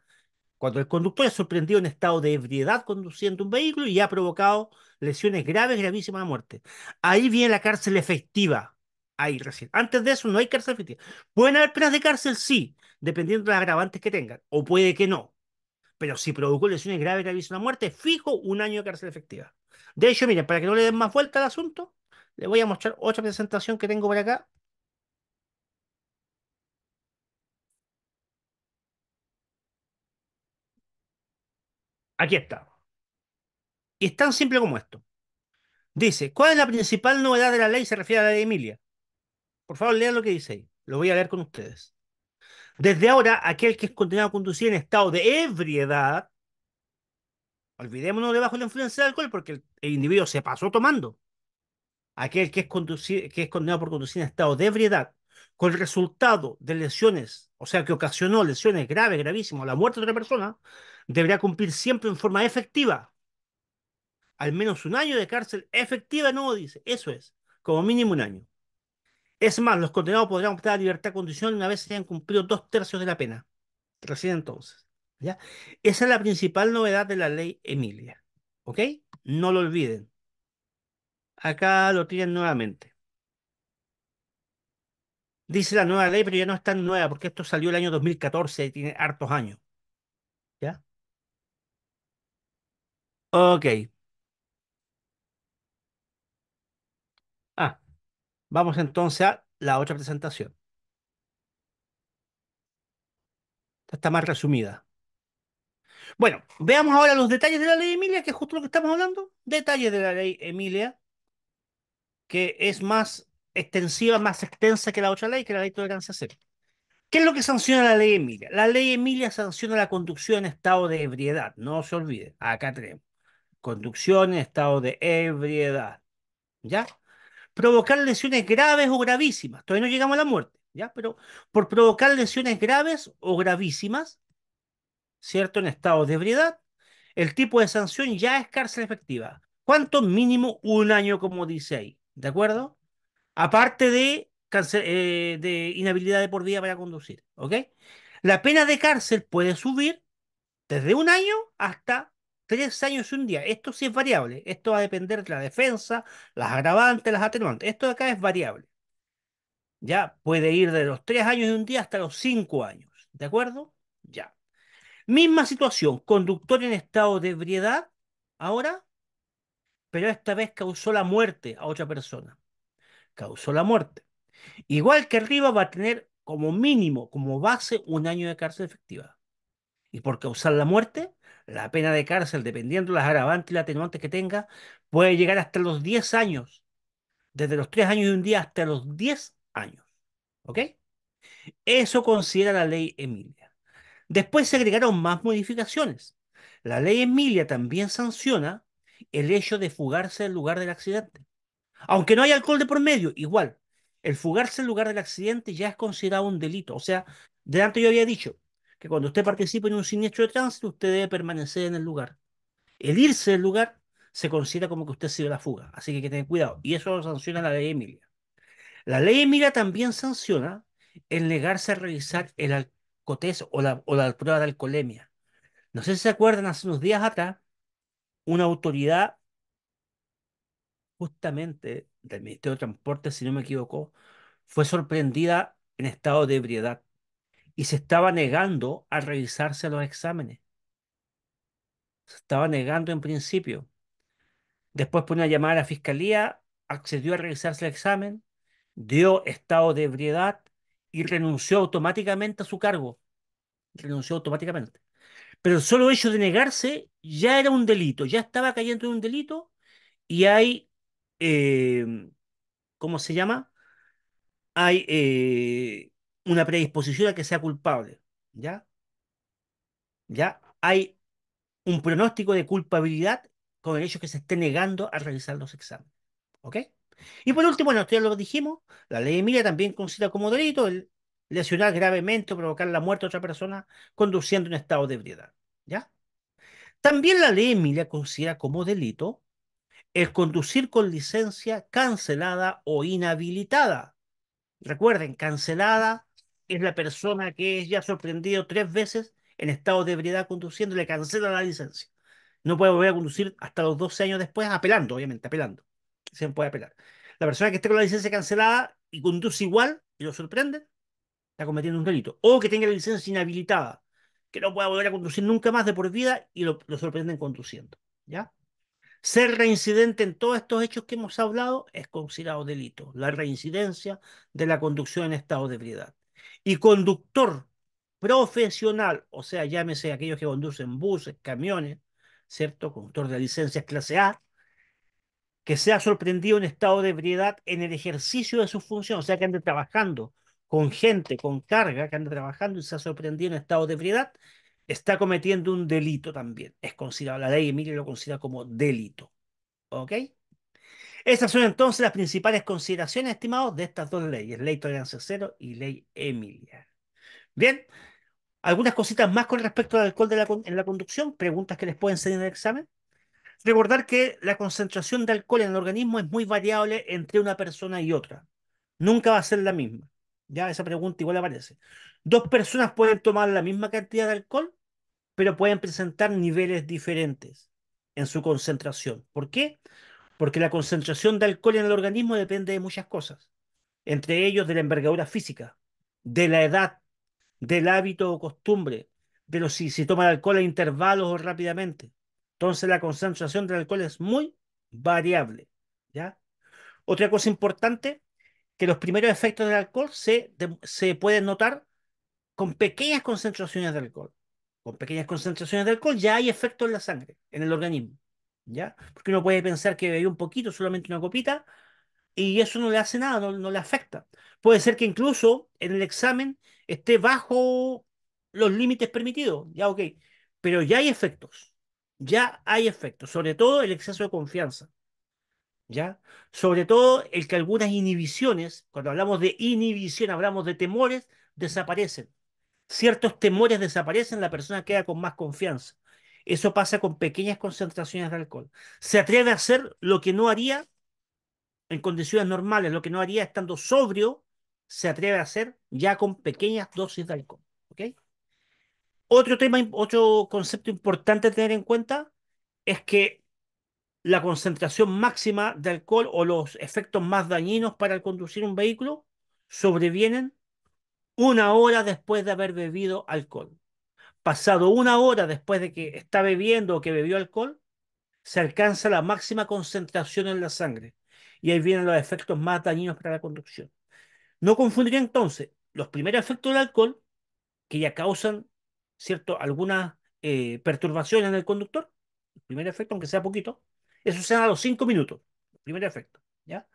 cuando el conductor es sorprendido en estado de ebriedad conduciendo un vehículo y ha provocado lesiones graves, gravísimas a muerte. Ahí viene la cárcel efectiva. Ahí recién. Antes de eso no hay cárcel efectiva. ¿Pueden haber penas de cárcel? Sí, dependiendo de las agravantes que tengan. O puede que no. Pero si provocó lesiones graves, gravísimas a muerte, fijo un año de cárcel efectiva. De hecho, miren, para que no le den más vuelta al asunto, les voy a mostrar otra presentación que tengo por acá. Aquí está. Y es tan simple como esto. Dice, ¿cuál es la principal novedad de la ley? Se refiere a la ley Emilia. Por favor, lean lo que dice ahí. Lo voy a leer con ustedes. Desde ahora, aquel que es condenado a conducir en estado de ebriedad, olvidémonos de bajo la influencia del alcohol porque el, individuo se pasó tomando. Aquel que es, que es condenado por conducir en estado de ebriedad con el resultado de lesiones, o sea, que ocasionó lesiones graves, gravísimas, la muerte de otra persona, deberá cumplir siempre en forma efectiva. Al menos un año de cárcel efectiva, no, dice. Eso es, como mínimo un año. Es más, los condenados podrán optar a libertad condicional una vez se hayan cumplido dos tercios de la pena. Recién entonces. ¿ya? Esa es la principal novedad de la ley Emilia. ¿Ok? No lo olviden. Acá lo tienen nuevamente dice la nueva ley, pero ya no es tan nueva, porque esto salió el año 2014 y tiene hartos años. ¿Ya? Ok. Ah, vamos entonces a la otra presentación. Esta está más resumida. Bueno, veamos ahora los detalles de la ley Emilia, que es justo lo que estamos hablando. Detalles de la ley Emilia, que es más extensiva, más extensa que la otra ley, que la ley a cero. ¿Qué es lo que sanciona la ley Emilia? La ley Emilia sanciona la conducción en estado de ebriedad, no se olvide, acá tenemos. Conducción en estado de ebriedad. ¿Ya? Provocar lesiones graves o gravísimas. Todavía no llegamos a la muerte, ¿ya? Pero por provocar lesiones graves o gravísimas, ¿cierto? En estado de ebriedad, el tipo de sanción ya es cárcel efectiva. ¿Cuánto? Mínimo un año, como dice ahí. ¿De acuerdo? aparte de, eh, de inhabilidad de por vida para conducir. ¿Ok? La pena de cárcel puede subir desde un año hasta tres años y un día. Esto sí es variable. Esto va a depender de la defensa, las agravantes, las atenuantes. Esto de acá es variable. Ya puede ir de los tres años y un día hasta los cinco años. ¿De acuerdo? Ya. Misma situación, conductor en estado de ebriedad, ahora, pero esta vez causó la muerte a otra persona causó la muerte. Igual que arriba va a tener como mínimo, como base, un año de cárcel efectiva. Y por causar la muerte, la pena de cárcel, dependiendo de las agravantes y las atenuantes que tenga, puede llegar hasta los 10 años. Desde los 3 años y un día hasta los 10 años. ¿Ok? Eso considera la ley Emilia. Después se agregaron más modificaciones. La ley Emilia también sanciona el hecho de fugarse del lugar del accidente. Aunque no hay alcohol de por medio, igual. El fugarse al lugar del accidente ya es considerado un delito. O sea, de antes yo había dicho que cuando usted participa en un siniestro de tránsito, usted debe permanecer en el lugar. El irse del lugar se considera como que usted ha sido la fuga. Así que hay que tener cuidado. Y eso lo sanciona la ley Emilia. La ley Emilia también sanciona el negarse a realizar el alcotés o la, o la prueba de alcoholemia. No sé si se acuerdan, hace unos días atrás, una autoridad justamente del Ministerio de Transporte, si no me equivoco, fue sorprendida en estado de ebriedad y se estaba negando a revisarse los exámenes. Se estaba negando en principio. Después, por una llamada a la fiscalía, accedió a revisarse el examen, dio estado de ebriedad y renunció automáticamente a su cargo. Renunció automáticamente. Pero el solo hecho de negarse ya era un delito, ya estaba cayendo en un delito y hay eh, ¿cómo se llama? Hay eh, una predisposición a que sea culpable, ¿ya? ¿Ya? Hay un pronóstico de culpabilidad con el hecho que se esté negando a realizar los exámenes, ¿ok? Y por último, bueno, ya lo dijimos, la ley Emilia también considera como delito el lesionar gravemente o provocar la muerte a otra persona conduciendo en estado de ebriedad, ¿ya? También la ley Emilia considera como delito es conducir con licencia cancelada o inhabilitada. Recuerden, cancelada es la persona que es ya sorprendido tres veces en estado de ebriedad conduciendo, le cancela la licencia. No puede volver a conducir hasta los 12 años después, apelando, obviamente, apelando. Se puede apelar. La persona que esté con la licencia cancelada y conduce igual y lo sorprende, está cometiendo un delito. O que tenga la licencia inhabilitada, que no pueda volver a conducir nunca más de por vida y lo, lo sorprenden conduciendo. ¿Ya? Ser reincidente en todos estos hechos que hemos hablado es considerado delito, la reincidencia de la conducción en estado de ebriedad. Y conductor profesional, o sea, llámese aquellos que conducen buses, camiones, ¿cierto? Conductor de licencias clase A, que se ha sorprendido en estado de ebriedad en el ejercicio de su función, o sea, que ande trabajando con gente, con carga, que ande trabajando y se ha sorprendido en estado de ebriedad, está cometiendo un delito también. Es considerado, la ley Emilia lo considera como delito. ¿Ok? Esas son entonces las principales consideraciones, estimados, de estas dos leyes, ley tolerancia cero y ley Emilia. Bien, algunas cositas más con respecto al alcohol en la conducción, preguntas que les pueden ser en el examen. Recordar que la concentración de alcohol en el organismo es muy variable entre una persona y otra. Nunca va a ser la misma. Ya esa pregunta igual aparece. Dos personas pueden tomar la misma cantidad de alcohol, pero pueden presentar niveles diferentes en su concentración. ¿Por qué? Porque la concentración de alcohol en el organismo depende de muchas cosas, entre ellos de la envergadura física, de la edad, del hábito o costumbre, de si si, si toma alcohol a intervalos o rápidamente. Entonces la concentración del alcohol es muy variable, ¿ya? Otra cosa importante, que los primeros efectos del alcohol se, se pueden notar con pequeñas concentraciones de alcohol con pequeñas concentraciones de alcohol, ya hay efectos en la sangre, en el organismo. ¿Ya? Porque uno puede pensar que bebió un poquito, solamente una copita, y eso no le hace nada, no, no le afecta. Puede ser que incluso en el examen esté bajo los límites permitidos, ya ok, pero ya hay efectos, ya hay efectos, sobre todo el exceso de confianza, ya, sobre todo el que algunas inhibiciones, cuando hablamos de inhibición, hablamos de temores, desaparecen ciertos temores desaparecen, la persona queda con más confianza. Eso pasa con pequeñas concentraciones de alcohol. Se atreve a hacer lo que no haría en condiciones normales, lo que no haría estando sobrio, se atreve a hacer ya con pequeñas dosis de alcohol. ¿okay? Otro tema, otro concepto importante a tener en cuenta es que la concentración máxima de alcohol o los efectos más dañinos para conducir un vehículo sobrevienen una hora después de haber bebido alcohol. Pasado una hora después de que está bebiendo o que bebió alcohol, se alcanza la máxima concentración en la sangre. Y ahí vienen los efectos más dañinos para la conducción. No confundiría entonces los primeros efectos del alcohol, que ya causan cierto, algunas eh, perturbaciones en el conductor, el primer efecto, aunque sea poquito, eso se a los cinco minutos, el primer efecto. ¿ya?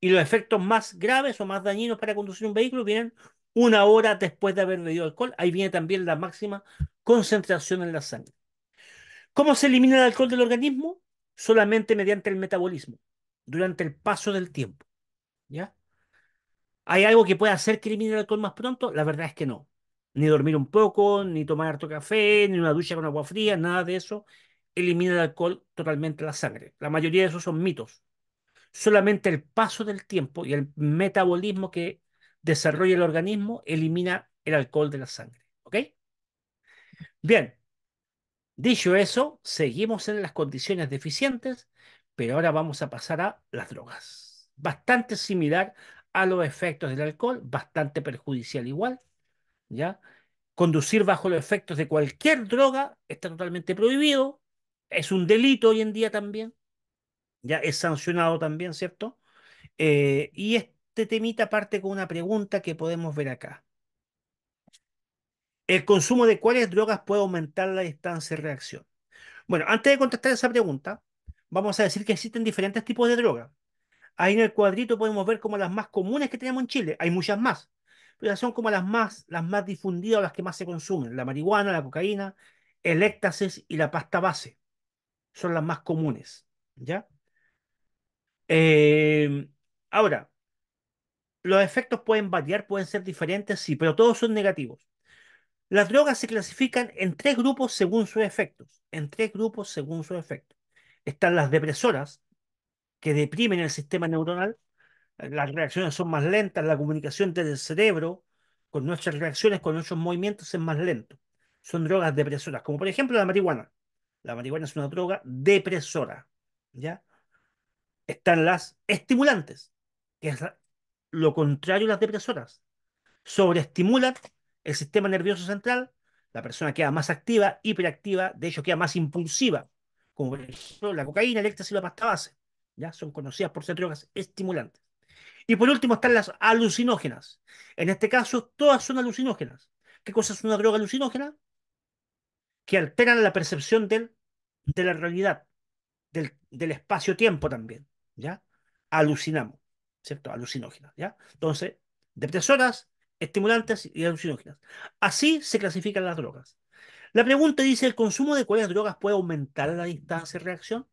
Y los efectos más graves o más dañinos para conducir un vehículo vienen una hora después de haber bebido alcohol. Ahí viene también la máxima concentración en la sangre. ¿Cómo se elimina el alcohol del organismo? Solamente mediante el metabolismo, durante el paso del tiempo. ¿Ya? ¿Hay algo que pueda hacer que elimine el alcohol más pronto? La verdad es que no. Ni dormir un poco, ni tomar harto café, ni una ducha con agua fría, nada de eso elimina el alcohol totalmente la sangre. La mayoría de esos son mitos. Solamente el paso del tiempo y el metabolismo que desarrolla el organismo, elimina el alcohol de la sangre. ¿Ok? Bien. Dicho eso, seguimos en las condiciones deficientes, pero ahora vamos a pasar a las drogas. Bastante similar a los efectos del alcohol, bastante perjudicial igual, ¿ya? Conducir bajo los efectos de cualquier droga está totalmente prohibido, es un delito hoy en día también, ya es sancionado también, ¿cierto? Eh, y es este temita parte con una pregunta que podemos ver acá. ¿El consumo de cuáles drogas puede aumentar la distancia de reacción? Bueno, antes de contestar esa pregunta, vamos a decir que existen diferentes tipos de drogas. Ahí en el cuadrito podemos ver como las más comunes que tenemos en Chile. Hay muchas más, pero son como las más, las más difundidas o las que más se consumen. La marihuana, la cocaína, el éxtasis y la pasta base. Son las más comunes. ¿Ya? Eh, ahora, los efectos pueden variar, pueden ser diferentes, sí, pero todos son negativos. Las drogas se clasifican en tres grupos según sus efectos. En tres grupos según sus efectos. Están las depresoras, que deprimen el sistema neuronal. Las reacciones son más lentas, la comunicación desde el cerebro con nuestras reacciones, con nuestros movimientos es más lento. Son drogas depresoras, como por ejemplo la marihuana. La marihuana es una droga depresora. ¿ya? Están las estimulantes, que es la, lo contrario a las depresoras. Sobreestimulan el sistema nervioso central, la persona queda más activa, hiperactiva, de hecho queda más impulsiva, como por ejemplo la cocaína, el éxtasis y la pasta base. ¿ya? Son conocidas por ser drogas estimulantes. Y por último están las alucinógenas. En este caso, todas son alucinógenas. ¿Qué cosa es una droga alucinógena? Que alteran la percepción de la realidad, del, del espacio-tiempo también. ¿ya? Alucinamos. ¿cierto? Alucinógenas, ¿ya? Entonces, depresoras, estimulantes y alucinógenas. Así se clasifican las drogas. La pregunta dice, ¿el consumo de cuáles drogas puede aumentar la distancia de reacción?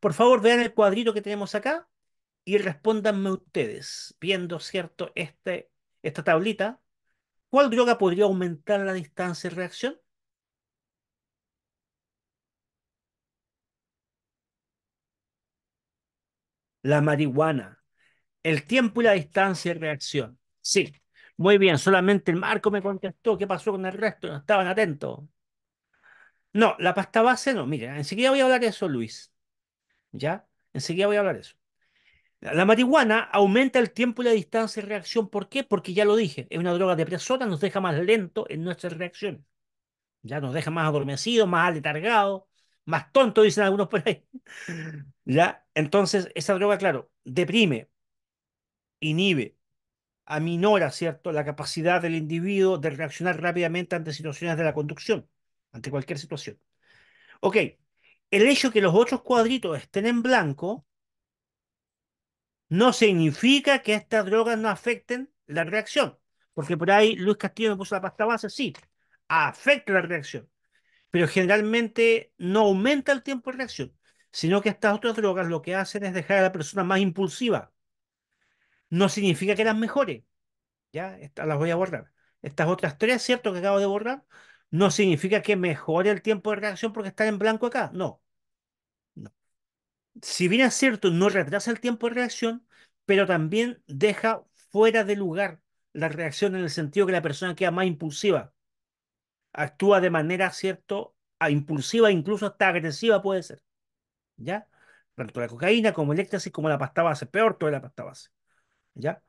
Por favor, vean el cuadrito que tenemos acá y respóndanme ustedes, viendo, ¿cierto?, este, esta tablita. ¿Cuál droga podría aumentar la distancia de reacción? La marihuana, el tiempo y la distancia de reacción. Sí, muy bien, solamente el marco me contestó. ¿Qué pasó con el resto? No estaban atentos. No, la pasta base no. Mira, enseguida voy a hablar de eso, Luis. ¿Ya? Enseguida voy a hablar de eso. La marihuana aumenta el tiempo y la distancia de reacción. ¿Por qué? Porque ya lo dije, es una droga depresora, nos deja más lento en nuestras reacciones. Ya nos deja más adormecidos, más aletargados, más tonto, dicen algunos por ahí. ¿Ya? Entonces, esa droga, claro, deprime, inhibe, aminora, ¿cierto?, la capacidad del individuo de reaccionar rápidamente ante situaciones de la conducción, ante cualquier situación. Ok, el hecho que los otros cuadritos estén en blanco no significa que estas drogas no afecten la reacción, porque por ahí Luis Castillo me puso la pasta base, sí, afecta la reacción, pero generalmente no aumenta el tiempo de reacción, sino que estas otras drogas lo que hacen es dejar a la persona más impulsiva, no significa que las mejore. Ya, estas las voy a borrar. Estas otras tres, ¿cierto? Que acabo de borrar, no significa que mejore el tiempo de reacción porque están en blanco acá. No. no. Si bien es cierto, no retrasa el tiempo de reacción, pero también deja fuera de lugar la reacción en el sentido que la persona queda más impulsiva. Actúa de manera, ¿cierto? impulsiva, incluso hasta agresiva puede ser. ¿Ya? Tanto la cocaína como el éxtasis como la pasta base, peor toda la pasta base. ¿Ya?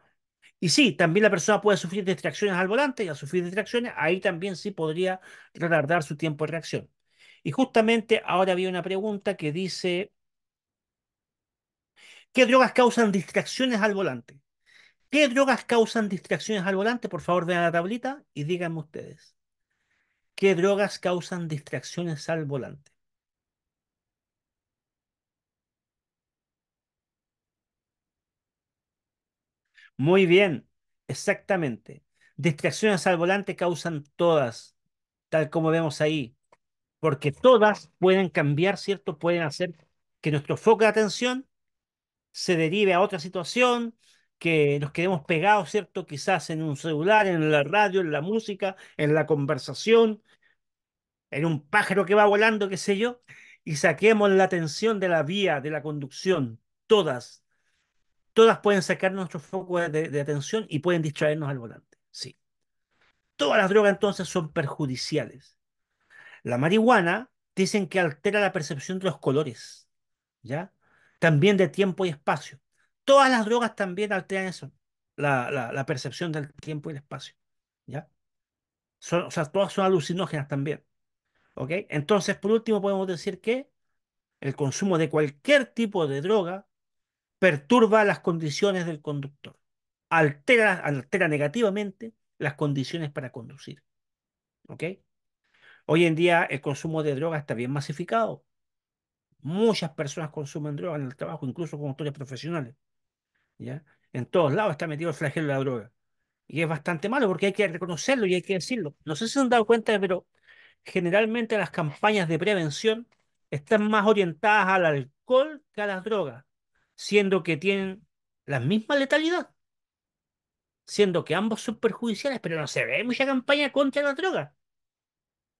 Y sí, también la persona puede sufrir distracciones al volante y al sufrir distracciones, ahí también sí podría retardar su tiempo de reacción. Y justamente ahora había una pregunta que dice, ¿qué drogas causan distracciones al volante? ¿Qué drogas causan distracciones al volante? Por favor, vean la tablita y díganme ustedes. ¿Qué drogas causan distracciones al volante? Muy bien, exactamente. Distracciones al volante causan todas, tal como vemos ahí, porque todas pueden cambiar, ¿cierto? Pueden hacer que nuestro foco de atención se derive a otra situación, que nos quedemos pegados, ¿cierto? Quizás en un celular, en la radio, en la música, en la conversación, en un pájaro que va volando, qué sé yo, y saquemos la atención de la vía, de la conducción, todas, Todas pueden sacar nuestro foco de, atención y pueden distraernos al volante. Sí. Todas las drogas entonces son perjudiciales. La marihuana dicen que altera la percepción de los colores, ¿ya? También de tiempo y espacio. Todas las drogas también alteran eso, la, percepción del tiempo y el espacio, ¿ya? Son, o sea, todas son alucinógenas también, ¿ok? Entonces, por último, podemos decir que el consumo de cualquier tipo de droga perturba las condiciones del conductor, altera, altera negativamente las condiciones para conducir. ¿Ok? Hoy en día el consumo de droga está bien masificado. Muchas personas consumen droga en el trabajo, incluso conductores profesionales. ¿ya? En todos lados está metido el flagelo de la droga. Y es bastante malo porque hay que reconocerlo y hay que decirlo. No sé si se han dado cuenta, pero generalmente las campañas de prevención están más orientadas al alcohol que a las drogas siendo que tienen la misma letalidad, siendo que ambos son perjudiciales, pero no se ve mucha campaña contra la droga.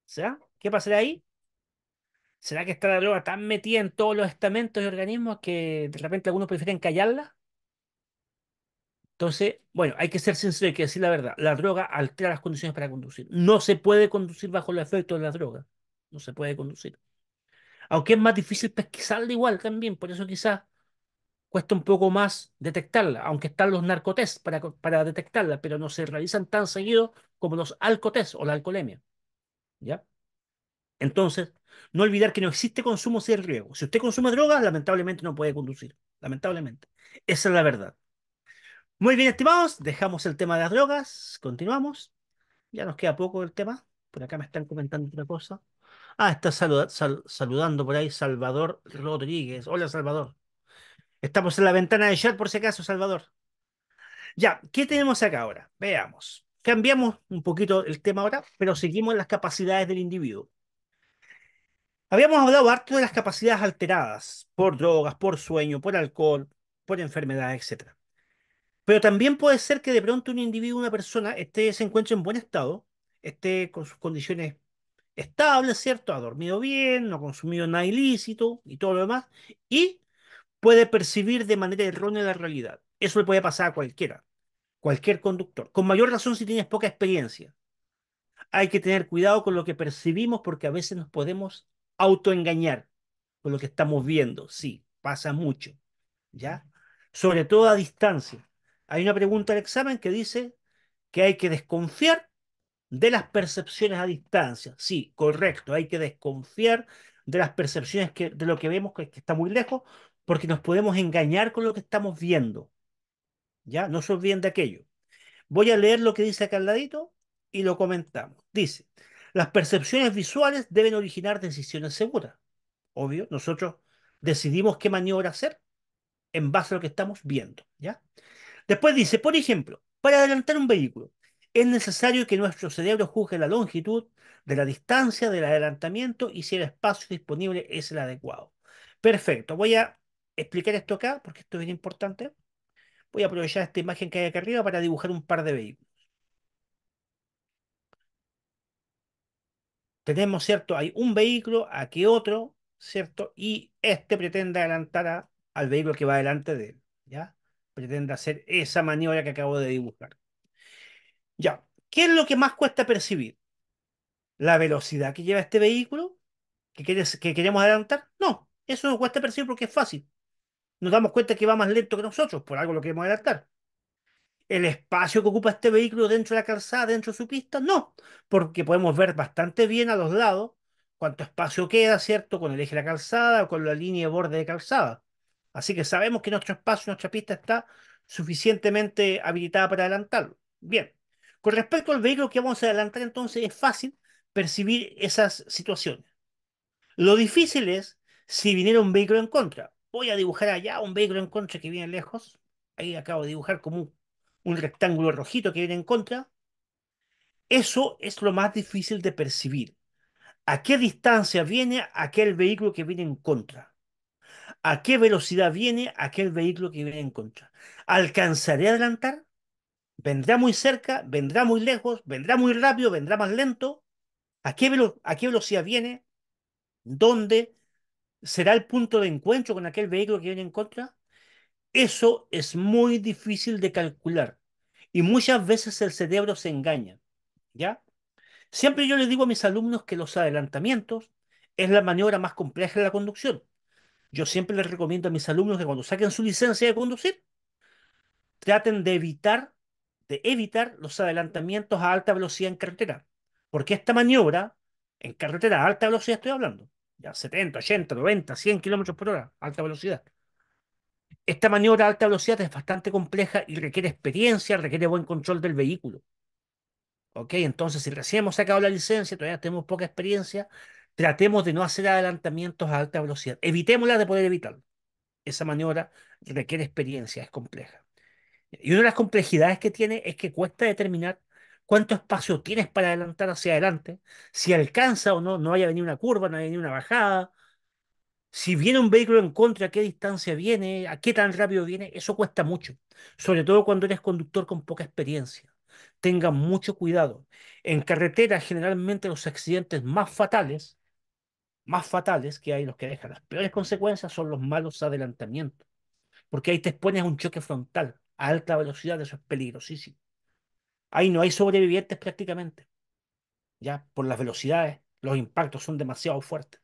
sea, ¿Qué pasará ahí? ¿Será que está la droga tan metida en todos los estamentos y organismos que de repente algunos prefieren callarla? Entonces, bueno, hay que ser sincero, y que decir la verdad. La droga altera las condiciones para conducir. No se puede conducir bajo el efecto de la droga. No se puede conducir. Aunque es más difícil pesquisarla igual también, por eso quizás cuesta un poco más detectarla, aunque están los narcotest para, para detectarla, pero no se realizan tan seguido como los alcotest o la alcoholemia. ¿Ya? Entonces, no olvidar que no existe consumo sin riesgo. Si usted consume drogas, lamentablemente no puede conducir. Lamentablemente. Esa es la verdad. Muy bien, estimados, dejamos el tema de las drogas, continuamos. Ya nos queda poco el tema. Por acá me están comentando otra cosa. Ah, está saludando por ahí Salvador Rodríguez. Hola, Salvador. Estamos en la ventana de chat por si acaso, Salvador. Ya, ¿qué tenemos acá ahora? Veamos. Cambiamos un poquito el tema ahora, pero seguimos en las capacidades del individuo. Habíamos hablado harto de las capacidades alteradas por drogas, por sueño, por alcohol, por enfermedad, etc. Pero también puede ser que de pronto un individuo, una persona, esté, se encuentre en buen estado, esté con sus condiciones estables, ¿cierto? Ha dormido bien, no ha consumido nada ilícito y todo lo demás, y puede percibir de manera errónea la realidad. Eso le puede pasar a cualquiera, cualquier conductor. Con mayor razón si tienes poca experiencia. Hay que tener cuidado con lo que percibimos porque a veces nos podemos autoengañar con lo que estamos viendo. Sí, pasa mucho. ¿Ya? Sobre todo a distancia. Hay una pregunta del examen que dice que hay que desconfiar de las percepciones a distancia. Sí, correcto, hay que desconfiar de las percepciones que, de lo que vemos que está muy lejos, porque nos podemos engañar con lo que estamos viendo. ¿Ya? No se olviden de aquello. Voy a leer lo que dice acá al ladito y lo comentamos. Dice, las percepciones visuales deben originar decisiones seguras. Obvio, nosotros decidimos qué maniobra hacer en base a lo que estamos viendo. ¿ya? Después dice, por ejemplo, para adelantar un vehículo, es necesario que nuestro cerebro juzgue la longitud de la distancia del adelantamiento y si el espacio disponible es el adecuado. Perfecto, voy a explicar esto acá, porque esto es bien importante, voy a aprovechar esta imagen que hay acá arriba para dibujar un par de vehículos. Tenemos, ¿cierto? Hay un vehículo, aquí otro, ¿cierto? Y este pretende adelantar al vehículo que va delante de él, ¿ya? Pretende hacer esa maniobra que acabo de dibujar. Ya, ¿qué es lo que más cuesta percibir? ¿La velocidad que lleva este vehículo? ¿Que, que queremos adelantar? No, eso nos cuesta percibir porque es fácil nos damos cuenta que va más lento que nosotros, por algo lo queremos adelantar. ¿El espacio que ocupa este vehículo dentro de la calzada, dentro de su pista? No, porque podemos ver bastante bien a los lados cuánto espacio queda, ¿cierto? Con el eje de la calzada o con la línea de borde de calzada. Así que sabemos que nuestro espacio, nuestra pista está suficientemente habilitada para adelantarlo. Bien, con respecto al vehículo que vamos a adelantar, entonces es fácil percibir esas situaciones. Lo difícil es si viniera un vehículo en contra voy a dibujar allá un vehículo en contra que viene lejos. Ahí acabo de dibujar como un, rectángulo rojito que viene en contra. Eso es lo más difícil de percibir. ¿A qué distancia viene aquel vehículo que viene en contra? ¿A qué velocidad viene aquel vehículo que viene en contra? ¿Alcanzaré a adelantar? ¿Vendrá muy cerca? ¿Vendrá muy lejos? ¿Vendrá muy rápido? ¿Vendrá más lento? ¿A qué, a qué velocidad viene? ¿Dónde? será el punto de encuentro con aquel vehículo que viene en contra. Eso es muy difícil de calcular y muchas veces el cerebro se engaña, ¿ya? Siempre yo les digo a mis alumnos que los adelantamientos es la maniobra más compleja de la conducción. Yo siempre les recomiendo a mis alumnos que cuando saquen su licencia de conducir, traten de evitar, de evitar los adelantamientos a alta velocidad en carretera, porque esta maniobra en carretera a alta velocidad estoy hablando, 70, 80, 90, 100 kilómetros por hora, alta velocidad. Esta maniobra a alta velocidad es bastante compleja y requiere experiencia, requiere buen control del vehículo. ¿Ok? Entonces, si recién hemos sacado la licencia, todavía tenemos poca experiencia, tratemos de no hacer adelantamientos a alta velocidad. Evitémosla de poder evitar Esa maniobra requiere experiencia, es compleja. Y una de las complejidades que tiene es que cuesta determinar cuánto espacio tienes para adelantar hacia adelante, si alcanza o no, no haya venido una curva, no haya venido una bajada, si viene un vehículo en contra, a qué distancia viene, a qué tan rápido viene, eso cuesta mucho, sobre todo cuando eres conductor con poca experiencia. Tenga mucho cuidado. En carretera, generalmente los accidentes más fatales, más fatales que hay, los que dejan las peores consecuencias, son los malos adelantamientos, porque ahí te expones a un choque frontal a alta velocidad, eso es peligrosísimo. Ahí no hay sobrevivientes prácticamente. Ya, por las velocidades, los impactos son demasiado fuertes.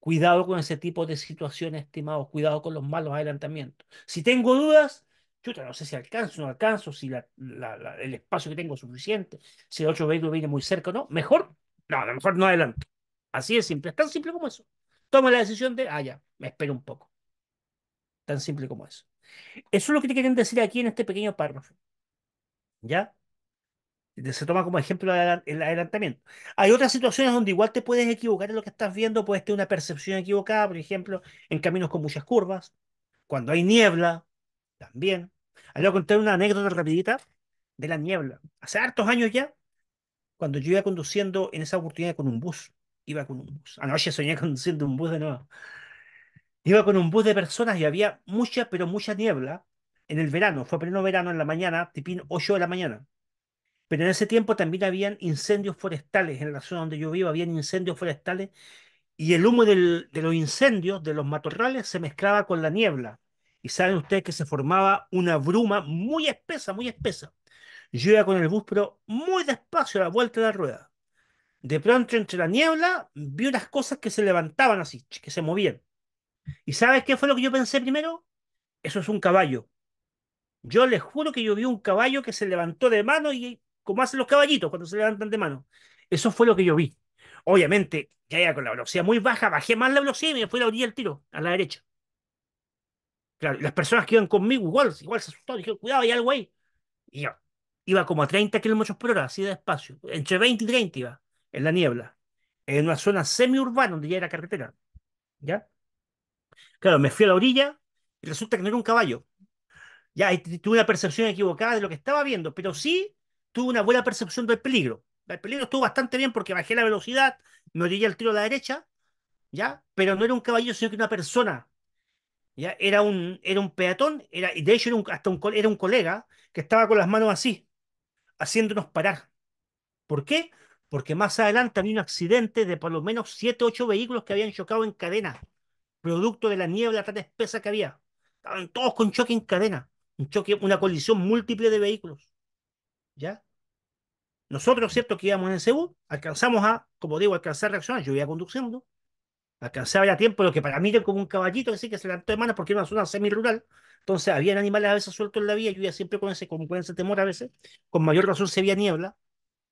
Cuidado con ese tipo de situaciones, estimados. Cuidado con los malos adelantamientos. Si tengo dudas, chuta, no sé si alcanzo o no alcanzo, si el espacio que tengo es suficiente, si el otro vehículo viene muy cerca o no. Mejor, no, a lo mejor no adelanto. Así es simple, es tan simple como eso. Toma la decisión de, ah, ya, me espero un poco. Tan simple como eso. Eso es lo que te quieren decir aquí en este pequeño párrafo. ¿Ya? se toma como ejemplo el adelantamiento. Hay otras situaciones donde igual te puedes equivocar en lo que estás viendo, puedes tener una percepción equivocada, por ejemplo, en caminos con muchas curvas, cuando hay niebla, también. Ahí voy contar una anécdota rapidita de la niebla. Hace hartos años ya, cuando yo iba conduciendo en esa oportunidad con un bus, iba con un bus. Anoche soñé conduciendo un bus de nuevo. Iba con un bus de personas y había mucha, pero mucha niebla en el verano. Fue pleno verano en la mañana, tipín 8 de la mañana pero en ese tiempo también habían incendios forestales, en la zona donde yo vivo habían incendios forestales y el humo de los incendios, de los matorrales, se mezclaba con la niebla. Y saben ustedes que se formaba una bruma muy espesa, muy espesa. Yo iba con el bus, pero muy despacio, a la vuelta de la rueda. De pronto, entre la niebla, vi unas cosas que se levantaban así, que se movían. ¿Y sabes qué fue lo que yo pensé primero? Eso es un caballo. Yo les juro que yo vi un caballo que se levantó de mano y como hacen los caballitos cuando se levantan de mano. Eso fue lo que yo vi. Obviamente, ya era con la velocidad muy baja, bajé más la velocidad y me fui a la orilla del tiro, a la derecha. Claro, las personas que iban conmigo igual, igual se asustaron, dijeron, cuidado, hay algo ahí. Y yo iba como a 30 kilómetros por hora, así de despacio, entre 20 y 30 iba, en la niebla, en una zona semiurbana donde ya era carretera. ¿Ya? Claro, me fui a la orilla y resulta que no era un caballo. Ya, tuve una percepción equivocada de lo que estaba viendo, pero sí tuve una buena percepción del peligro. El peligro estuvo bastante bien porque bajé la velocidad, me orillé el tiro a la derecha, ¿ya? Pero no era un caballo, sino que una persona. ¿ya? Era, un, era un peatón, era, de hecho era un, hasta un, era un colega que estaba con las manos así, haciéndonos parar. ¿Por qué? Porque más adelante había un accidente de por lo menos 7 ocho vehículos que habían chocado en cadena, producto de la niebla tan espesa que había. Estaban todos con choque en cadena, un choque, una colisión múltiple de vehículos. ¿ya? Nosotros, ¿cierto? Que íbamos en Seúl, alcanzamos a, como digo, alcanzar a reaccionar, yo iba conduciendo, alcanzaba ya tiempo, lo que para mí era como un caballito, así que se levantó de manos porque era una zona semi-rural, entonces había animales a veces sueltos en la vía, yo iba siempre con ese, con, ese temor a veces, con mayor razón se veía niebla,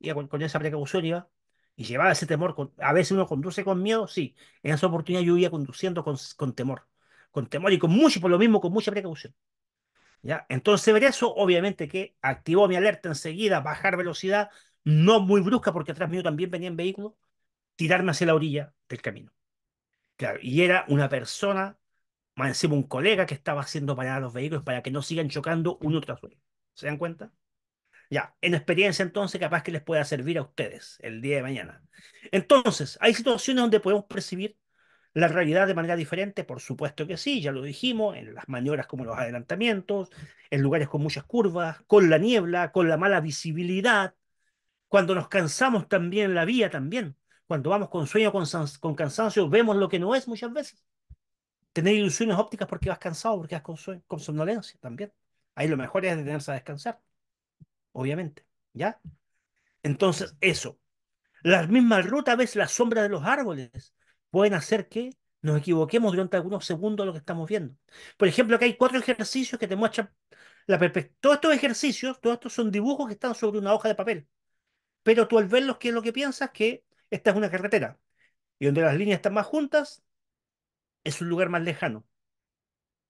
y con, esa precaución iba, y llevaba ese temor, a veces uno conduce con miedo, sí, en esa oportunidad yo iba conduciendo con, con temor, con temor y con mucho, por lo mismo, con mucha precaución, entonces ver eso, obviamente que activó mi alerta enseguida, bajar velocidad, no muy brusca porque atrás mío también venía en vehículo, tirarme hacia la orilla del camino. Claro, y era una persona, más encima un colega que estaba haciendo parar los vehículos para que no sigan chocando uno tras otro. ¿Se dan cuenta? Ya, en experiencia entonces capaz que les pueda servir a ustedes el día de mañana. Entonces, hay situaciones donde podemos percibir la realidad de manera diferente, por supuesto que sí, ya lo dijimos, en las maniobras como los adelantamientos, en lugares con muchas curvas, con la niebla, con la mala visibilidad, cuando nos cansamos también la vía también, cuando vamos con sueño, con, con cansancio, vemos lo que no es muchas veces. Tener ilusiones ópticas porque vas cansado, porque vas con, somnolencia también. Ahí lo mejor es detenerse a descansar, obviamente, ¿ya? Entonces, eso. La misma ruta ves la sombra de los árboles, pueden hacer que nos equivoquemos durante algunos segundos lo que estamos viendo. Por ejemplo, acá hay cuatro ejercicios que te muestran la perspectiva. Todos estos ejercicios, todos estos son dibujos que están sobre una hoja de papel. Pero tú al verlos, ¿qué es lo que piensas? Que esta es una carretera. Y donde las líneas están más juntas, es un lugar más lejano.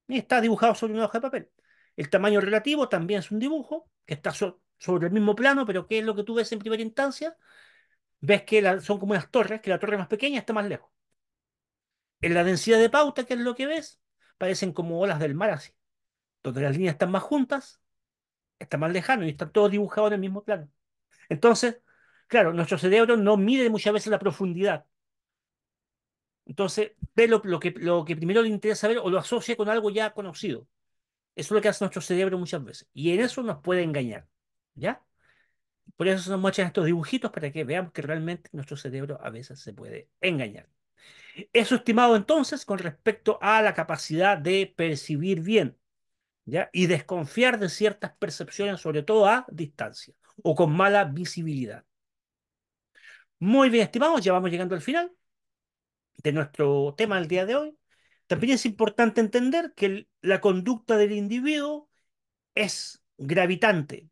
Y está dibujado sobre una hoja de papel. El tamaño relativo también es un dibujo que está sobre el mismo plano, pero ¿qué es lo que tú ves en primera instancia? Ves que son como unas torres, que la torre más pequeña está más lejos. En la densidad de pauta, que es lo que ves, parecen como olas del mar así, donde las líneas están más juntas, están más lejanas y están todos dibujados en el mismo plano. Entonces, claro, nuestro cerebro no mide muchas veces la profundidad. Entonces, ve lo, que, lo que primero le interesa ver o lo asocia con algo ya conocido. Eso es lo que hace nuestro cerebro muchas veces. Y en eso nos puede engañar. ¿Ya? Por eso se nos muestran estos dibujitos para que veamos que realmente nuestro cerebro a veces se puede engañar. Eso estimado entonces con respecto a la capacidad de percibir bien y desconfiar de ciertas percepciones, sobre todo a distancia o con mala visibilidad. Muy bien, estimados, ya vamos llegando al final de nuestro tema del día de hoy. También es importante entender que la conducta del individuo es gravitante,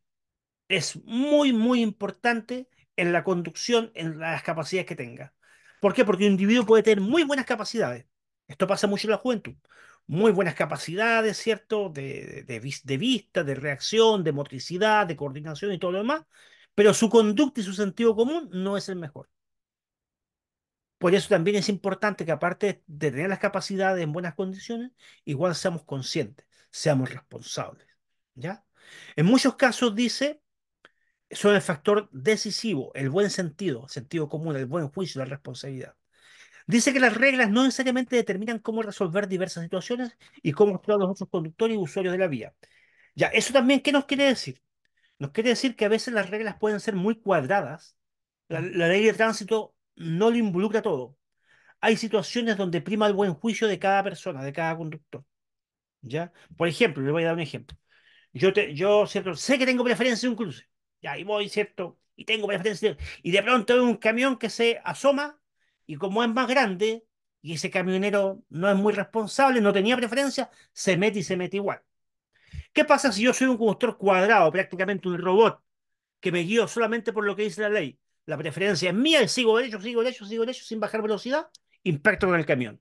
es muy, muy importante en la conducción, en las capacidades que tenga. ¿Por qué? Porque un individuo puede tener muy buenas capacidades. Esto pasa mucho en la juventud. Muy buenas capacidades, ¿cierto? De, vista, de reacción, de motricidad, de coordinación y todo lo demás. Pero su conducta y su sentido común no es el mejor. Por eso también es importante que aparte de tener las capacidades en buenas condiciones, igual seamos conscientes, seamos responsables. ¿Ya? En muchos casos dice son el factor decisivo, el buen sentido, sentido común, el buen juicio, la responsabilidad. Dice que las reglas no necesariamente determinan cómo resolver diversas situaciones y cómo actuar los otros conductores y usuarios de la vía. Ya, eso también, ¿qué nos quiere decir? Nos quiere decir que a veces las reglas pueden ser muy cuadradas. La, mm. ley de tránsito no lo involucra todo. Hay situaciones donde prima el buen juicio de cada persona, de cada conductor. ¿Ya? Por ejemplo, le voy a dar un ejemplo. Yo, te, yo ¿cierto? sé que tengo preferencia en un cruce y ahí voy, ¿cierto? Y tengo preferencia Y de pronto veo un camión que se asoma y como es más grande y ese camionero no es muy responsable, no tenía preferencia, se mete y se mete igual. ¿Qué pasa si yo soy un conductor cuadrado, prácticamente un robot, que me guío solamente por lo que dice la ley? La preferencia es mía y sigo derecho, sigo derecho, sigo derecho, sin bajar velocidad, impacto con el camión.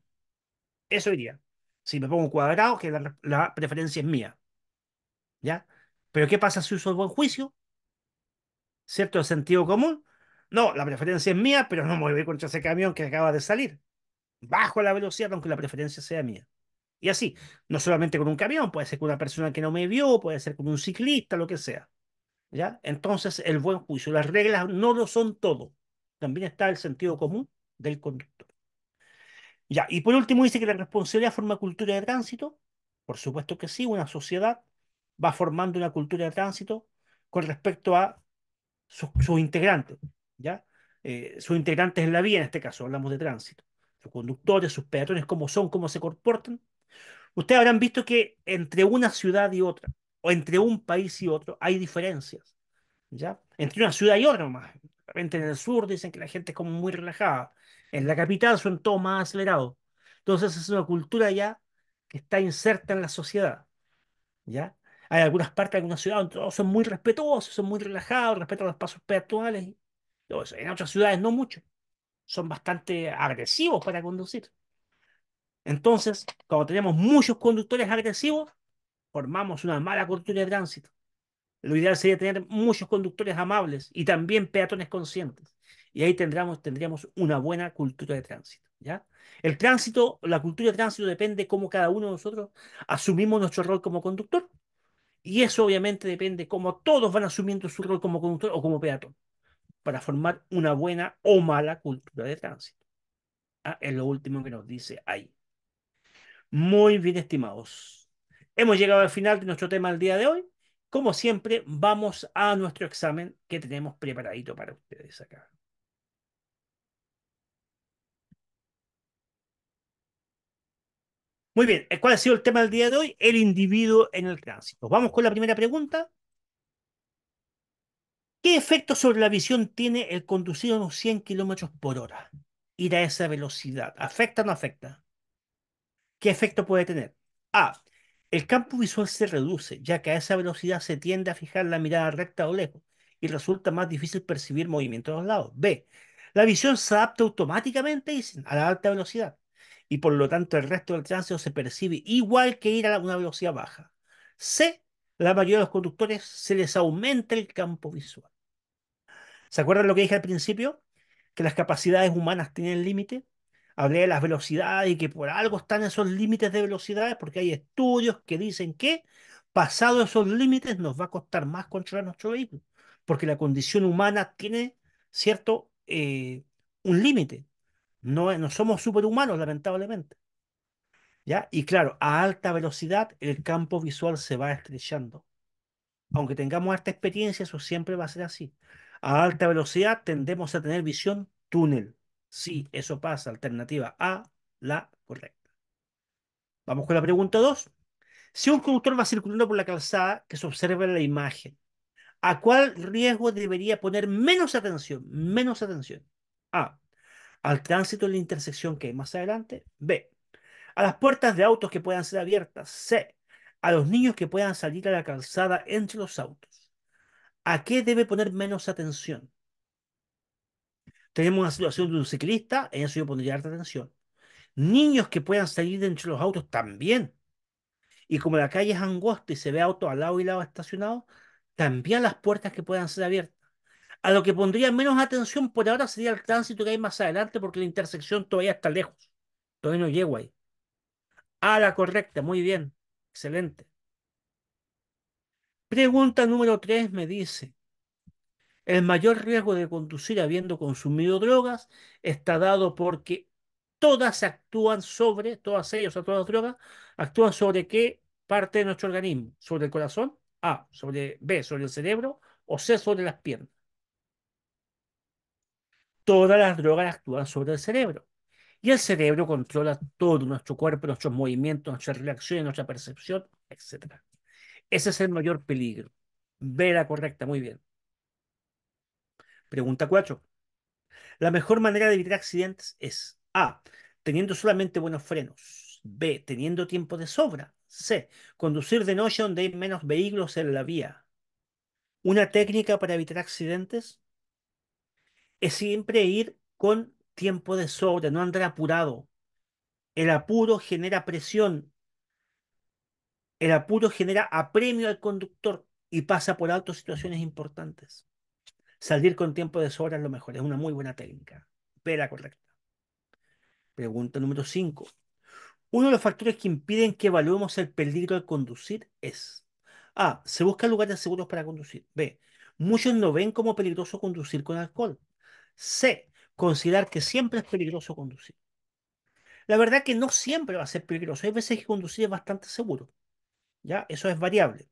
Eso diría Si me pongo cuadrado, que la, la preferencia es mía. ¿Ya? Pero ¿qué pasa si uso el buen juicio? ¿cierto? El sentido común. No, la preferencia es mía, pero no me voy contra ese camión que acaba de salir. Bajo la velocidad, aunque la preferencia sea mía. Y así, no solamente con un camión, puede ser con una persona que no me vio, puede ser con un ciclista, lo que sea. ¿Ya? Entonces, el buen juicio, las reglas no lo son todo. También está el sentido común del conductor. Ya, y por último dice que la responsabilidad forma cultura de tránsito. Por supuesto que sí, una sociedad va formando una cultura de tránsito con respecto a sus, integrantes, ¿ya? Eh, sus integrantes en la vía, en este caso hablamos de tránsito, sus conductores, sus peatones, cómo son, cómo se comportan, ustedes habrán visto que entre una ciudad y otra, o entre un país y otro, hay diferencias, ¿ya? Entre una ciudad y otra más. Realmente en el sur dicen que la gente es como muy relajada, en la capital son todo más acelerado. Entonces es una cultura ya que está inserta en la sociedad, ¿ya? hay algunas partes de algunas ciudades donde son muy respetuosos, son muy relajados, respetan los pasos peatonales. En otras ciudades no mucho. Son bastante agresivos para conducir. Entonces, cuando tenemos muchos conductores agresivos, formamos una mala cultura de tránsito. Lo ideal sería tener muchos conductores amables y también peatones conscientes. Y ahí tendríamos, tendríamos una buena cultura de tránsito. ¿ya? El tránsito, la cultura de tránsito depende cómo cada uno de nosotros asumimos nuestro rol como conductor. Y eso obviamente depende cómo todos van asumiendo su rol como conductor o como peatón para formar una buena o mala cultura de tránsito. Ah, es lo último que nos dice ahí. Muy bien, estimados. Hemos llegado al final de nuestro tema del día de hoy. Como siempre, vamos a nuestro examen que tenemos preparadito para ustedes acá. Muy bien, eh, ¿cuál ha sido el tema del día de hoy? El individuo en el tránsito. Vamos con la primera pregunta. ¿Qué efecto sobre la visión tiene el conducir a unos 100 kilómetros por hora? Ir a esa velocidad. ¿Afecta o no afecta? ¿Qué efecto puede tener? A. El campo visual se reduce, ya que a esa velocidad se tiende a fijar la mirada recta o lejos y resulta más difícil percibir movimiento a los lados. B. La visión se adapta automáticamente a la alta velocidad y por lo tanto el resto del tránsito se percibe igual que ir a una velocidad baja. C, la mayoría de los conductores se les aumenta el campo visual. ¿Se acuerdan lo que dije al principio? Que las capacidades humanas tienen límite. Hablé de las velocidades y que por algo están esos límites de velocidades, porque hay estudios que dicen que pasado esos límites nos va a costar más controlar nuestro vehículo, porque la condición humana tiene, ¿cierto?, eh, un límite. No, no somos superhumanos, lamentablemente. ¿Ya? Y claro, a alta velocidad el campo visual se va estrechando. Aunque tengamos harta experiencia, eso siempre va a ser así. A alta velocidad tendemos a tener visión túnel. Sí, eso pasa. Alternativa A, la correcta. Vamos con la pregunta 2. Si un conductor va circulando por la calzada que se observa en la imagen, ¿a cuál riesgo debería poner menos atención? Menos atención. A al tránsito en la intersección que hay más adelante, B, a las puertas de autos que puedan ser abiertas, C, a los niños que puedan salir a la calzada entre los autos. ¿A qué debe poner menos atención? Tenemos una situación de un ciclista, en eso yo pondría harta atención. Niños que puedan salir de entre los autos también. Y como la calle es angosta y se ve auto al lado y lado estacionado, también las puertas que puedan ser abiertas. A lo que pondría menos atención por ahora sería el tránsito que hay más adelante, porque la intersección todavía está lejos. Todavía no llego ahí. A la correcta, muy bien. Excelente. Pregunta número 3 me dice, el mayor riesgo de conducir habiendo consumido drogas está dado porque todas actúan sobre, todas ellas, todas las drogas, actúan sobre qué parte de nuestro organismo, sobre el corazón, A, sobre B, sobre el cerebro, o C, sobre las piernas todas las drogas actúan sobre el cerebro. Y el cerebro controla todo nuestro cuerpo, nuestros movimientos, nuestras reacciones, nuestra percepción, etc. Ese es el mayor peligro. Vera correcta, muy bien. Pregunta 4. La mejor manera de evitar accidentes es A. Teniendo solamente buenos frenos. B. Teniendo tiempo de sobra. C. Conducir de noche donde hay menos vehículos en la vía. Una técnica para evitar accidentes es siempre ir con tiempo de sobra, no andar apurado. El apuro genera presión. El apuro genera apremio al conductor y pasa por alto situaciones importantes. Salir con tiempo de sobra es lo mejor, es una muy buena técnica. Vela correcta. Pregunta número 5. Uno de los factores que impiden que evaluemos el peligro de conducir es A. Se busca lugares seguros para conducir. B. Muchos no ven como peligroso conducir con alcohol. C. Considerar que siempre es peligroso conducir. La verdad que no siempre va a ser peligroso. Hay veces que conducir es bastante seguro. ¿Ya? Eso es variable.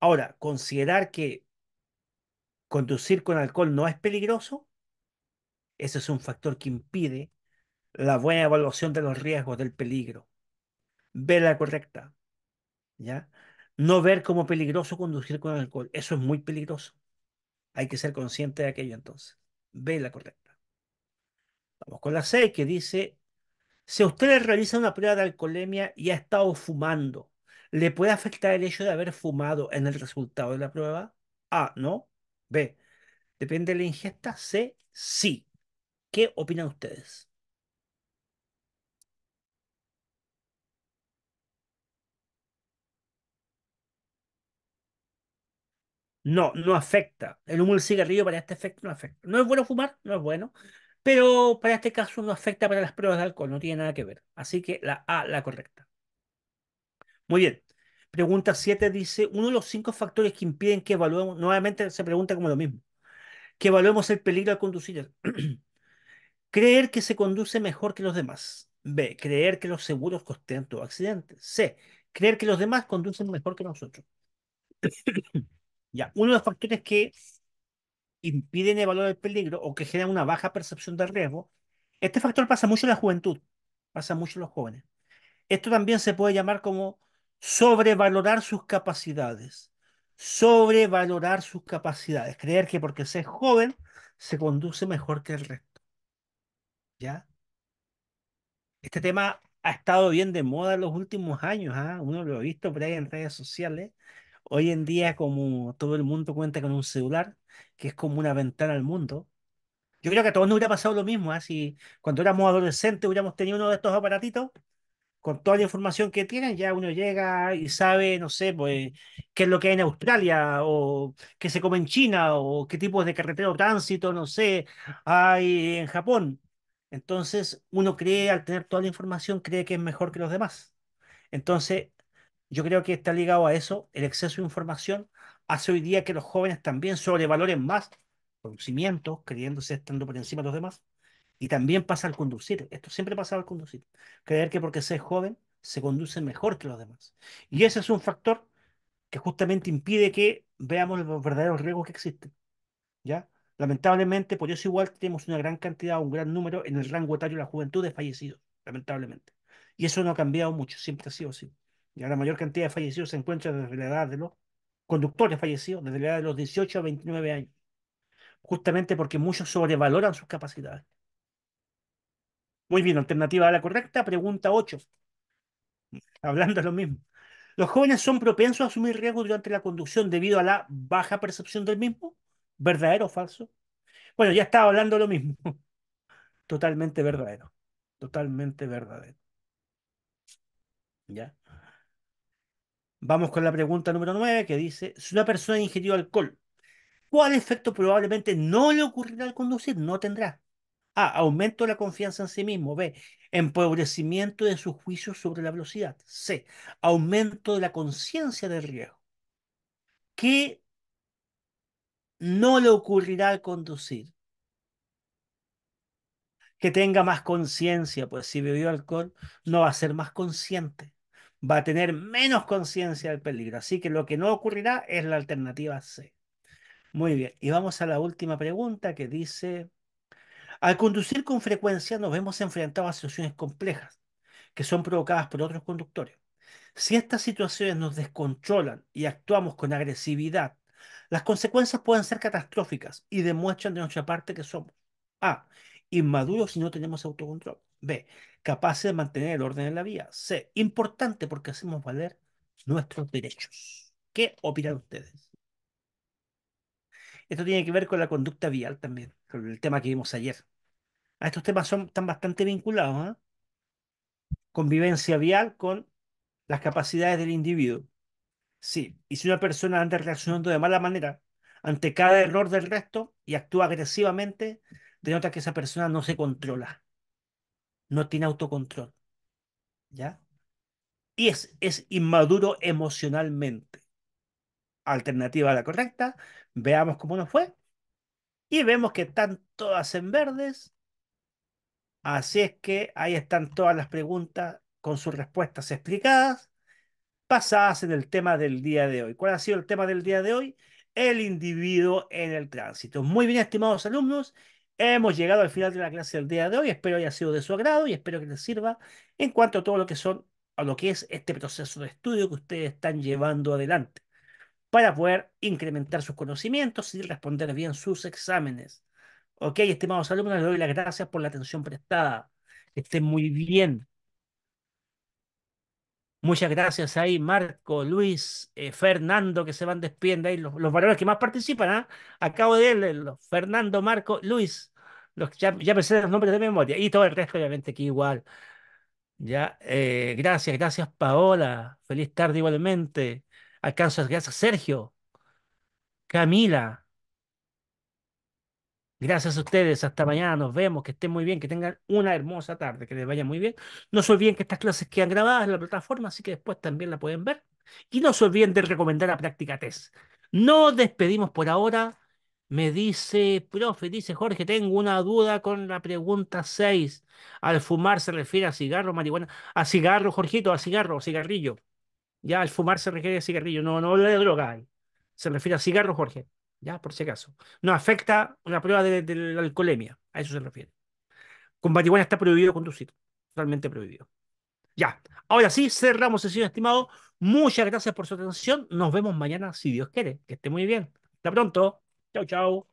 Ahora, considerar que conducir con alcohol no es peligroso, ese es un factor que impide la buena evaluación de los riesgos del peligro. Ver la correcta. ¿Ya? No ver como peligroso conducir con alcohol. Eso es muy peligroso. Hay que ser consciente de aquello entonces. B la correcta. Vamos con la C que dice, si a usted realiza una prueba de alcoholemia y ha estado fumando, ¿le puede afectar el hecho de haber fumado en el resultado de la prueba? A, no. B, depende de la ingesta. C, sí. ¿Qué opinan ustedes? No, no afecta. El humo del cigarrillo para este efecto no afecta. No es bueno fumar, no es bueno, pero para este caso no afecta para las pruebas de alcohol, no tiene nada que ver. Así que la A, la correcta. Muy bien. Pregunta 7 dice, uno de los cinco factores que impiden que evaluemos, nuevamente se pregunta como lo mismo, que evaluemos el peligro al conducir. Creer que se conduce mejor que los demás. B. Creer que los seguros costean todo accidente. C. Creer que los demás conducen mejor que nosotros. Ya, uno de los factores que impiden evaluar el peligro o que generan una baja percepción del riesgo, este factor pasa mucho en la juventud, pasa mucho en los jóvenes. Esto también se puede llamar como sobrevalorar sus capacidades. Sobrevalorar sus capacidades. Creer que porque se es joven se conduce mejor que el resto. ¿Ya? Este tema ha estado bien de moda en los últimos años. ¿ah? Uno lo ha visto por ahí en redes sociales. Hoy en día, como todo el mundo cuenta con un celular, que es como una ventana al mundo, yo creo que a todos nos hubiera pasado lo mismo. así ¿ah? cuando éramos adolescentes hubiéramos tenido uno de estos aparatitos, con toda la información que tienen, ya uno llega y sabe, no sé, pues, qué es lo que hay en Australia, o qué se come en China, o qué tipos de carretera o tránsito, no sé, hay en Japón. Entonces, uno cree, al tener toda la información, cree que es mejor que los demás. Entonces, yo creo que está ligado a eso, el exceso de información hace hoy día que los jóvenes también sobrevaloren más conocimientos, creyéndose estando por encima de los demás, y también pasa al conducir. Esto siempre pasa al conducir. Creer que porque es joven se conduce mejor que los demás. Y ese es un factor que justamente impide que veamos los verdaderos riesgos que existen. ¿Ya? Lamentablemente, por eso igual tenemos una gran cantidad, un gran número en el rango etario de la juventud de fallecidos, lamentablemente. Y eso no ha cambiado mucho, siempre ha sido así ya la mayor cantidad de fallecidos se encuentra desde la edad de los conductores fallecidos, desde la edad de los 18 a 29 años, justamente porque muchos sobrevaloran sus capacidades. Muy bien, alternativa a la correcta, pregunta 8. Hablando de lo mismo. ¿Los jóvenes son propensos a asumir riesgos durante la conducción debido a la baja percepción del mismo? ¿Verdadero o falso? Bueno, ya estaba hablando lo mismo. Totalmente verdadero. Totalmente verdadero. ¿Ya? Vamos con la pregunta número 9 que dice, si una persona ingirió alcohol, ¿cuál efecto probablemente no le ocurrirá al conducir? No tendrá. A. Aumento de la confianza en sí mismo. B. Empobrecimiento de su juicio sobre la velocidad. C. Aumento de la conciencia del riesgo. ¿Qué no le ocurrirá al conducir? Que tenga más conciencia, pues si bebió alcohol no va a ser más consciente va a tener menos conciencia del peligro. Así que lo que no ocurrirá es la alternativa C. Muy bien, y vamos a la última pregunta que dice, al conducir con frecuencia nos vemos enfrentados a situaciones complejas que son provocadas por otros conductores. Si estas situaciones nos descontrolan y actuamos con agresividad, las consecuencias pueden ser catastróficas y demuestran de nuestra parte que somos A, inmaduros si no tenemos autocontrol. B. Capaces de mantener el orden en la vía. C. Importante porque hacemos valer nuestros derechos. ¿Qué opinan ustedes? Esto tiene que ver con la conducta vial también, con el tema que vimos ayer. A estos temas son, están bastante vinculados. ¿eh? Convivencia vial con las capacidades del individuo. Sí, y si una persona anda reaccionando de mala manera ante cada error del resto y actúa agresivamente, denota que esa persona no se controla no tiene autocontrol. ¿Ya? Y es, es inmaduro emocionalmente. Alternativa a la correcta, veamos cómo nos fue. Y vemos que están todas en verdes. Así es que ahí están todas las preguntas con sus respuestas explicadas, pasadas en el tema del día de hoy. ¿Cuál ha sido el tema del día de hoy? El individuo en el tránsito. Muy bien, estimados alumnos, Hemos llegado al final de la clase del día de hoy. Espero haya sido de su agrado y espero que les sirva en cuanto a todo lo que son a lo que es este proceso de estudio que ustedes están llevando adelante para poder incrementar sus conocimientos y responder bien sus exámenes. Ok, estimados alumnos, les doy las gracias por la atención prestada. Estén muy bien. Muchas gracias ahí, Marco, Luis, eh, Fernando, que se van despiendo. ahí, los, valores que más participan. ¿ah? Acabo de leerlo. Fernando, Marco, Luis. Los, ya, ya sé los nombres de memoria. Y todo el resto, obviamente, aquí igual. Ya, eh, gracias, gracias Paola. Feliz tarde igualmente. Alcanzas, gracias Sergio. Camila. Gracias a ustedes. Hasta mañana. Nos vemos. Que estén muy bien. Que tengan una hermosa tarde. Que les vaya muy bien. No se olviden que estas clases quedan grabadas en la plataforma, así que después también la pueden ver. Y no se olviden de recomendar a Práctica Test. Nos despedimos por ahora. Me dice, profe, dice Jorge, tengo una duda con la pregunta 6. ¿Al fumar se refiere a cigarro, marihuana? A cigarro, Jorgito, a cigarro, cigarrillo. Ya, al fumar se refiere a cigarrillo, no, no de droga. Eh. Se refiere a cigarro, Jorge. Ya, por si acaso. No afecta una prueba de, la alcoholemia, a eso se refiere. Con marihuana está prohibido conducir, totalmente prohibido. Ya, ahora sí, cerramos sesión, estimado. Muchas gracias por su atención. Nos vemos mañana, si Dios quiere. Que esté muy bien. Hasta pronto. Chau, chau.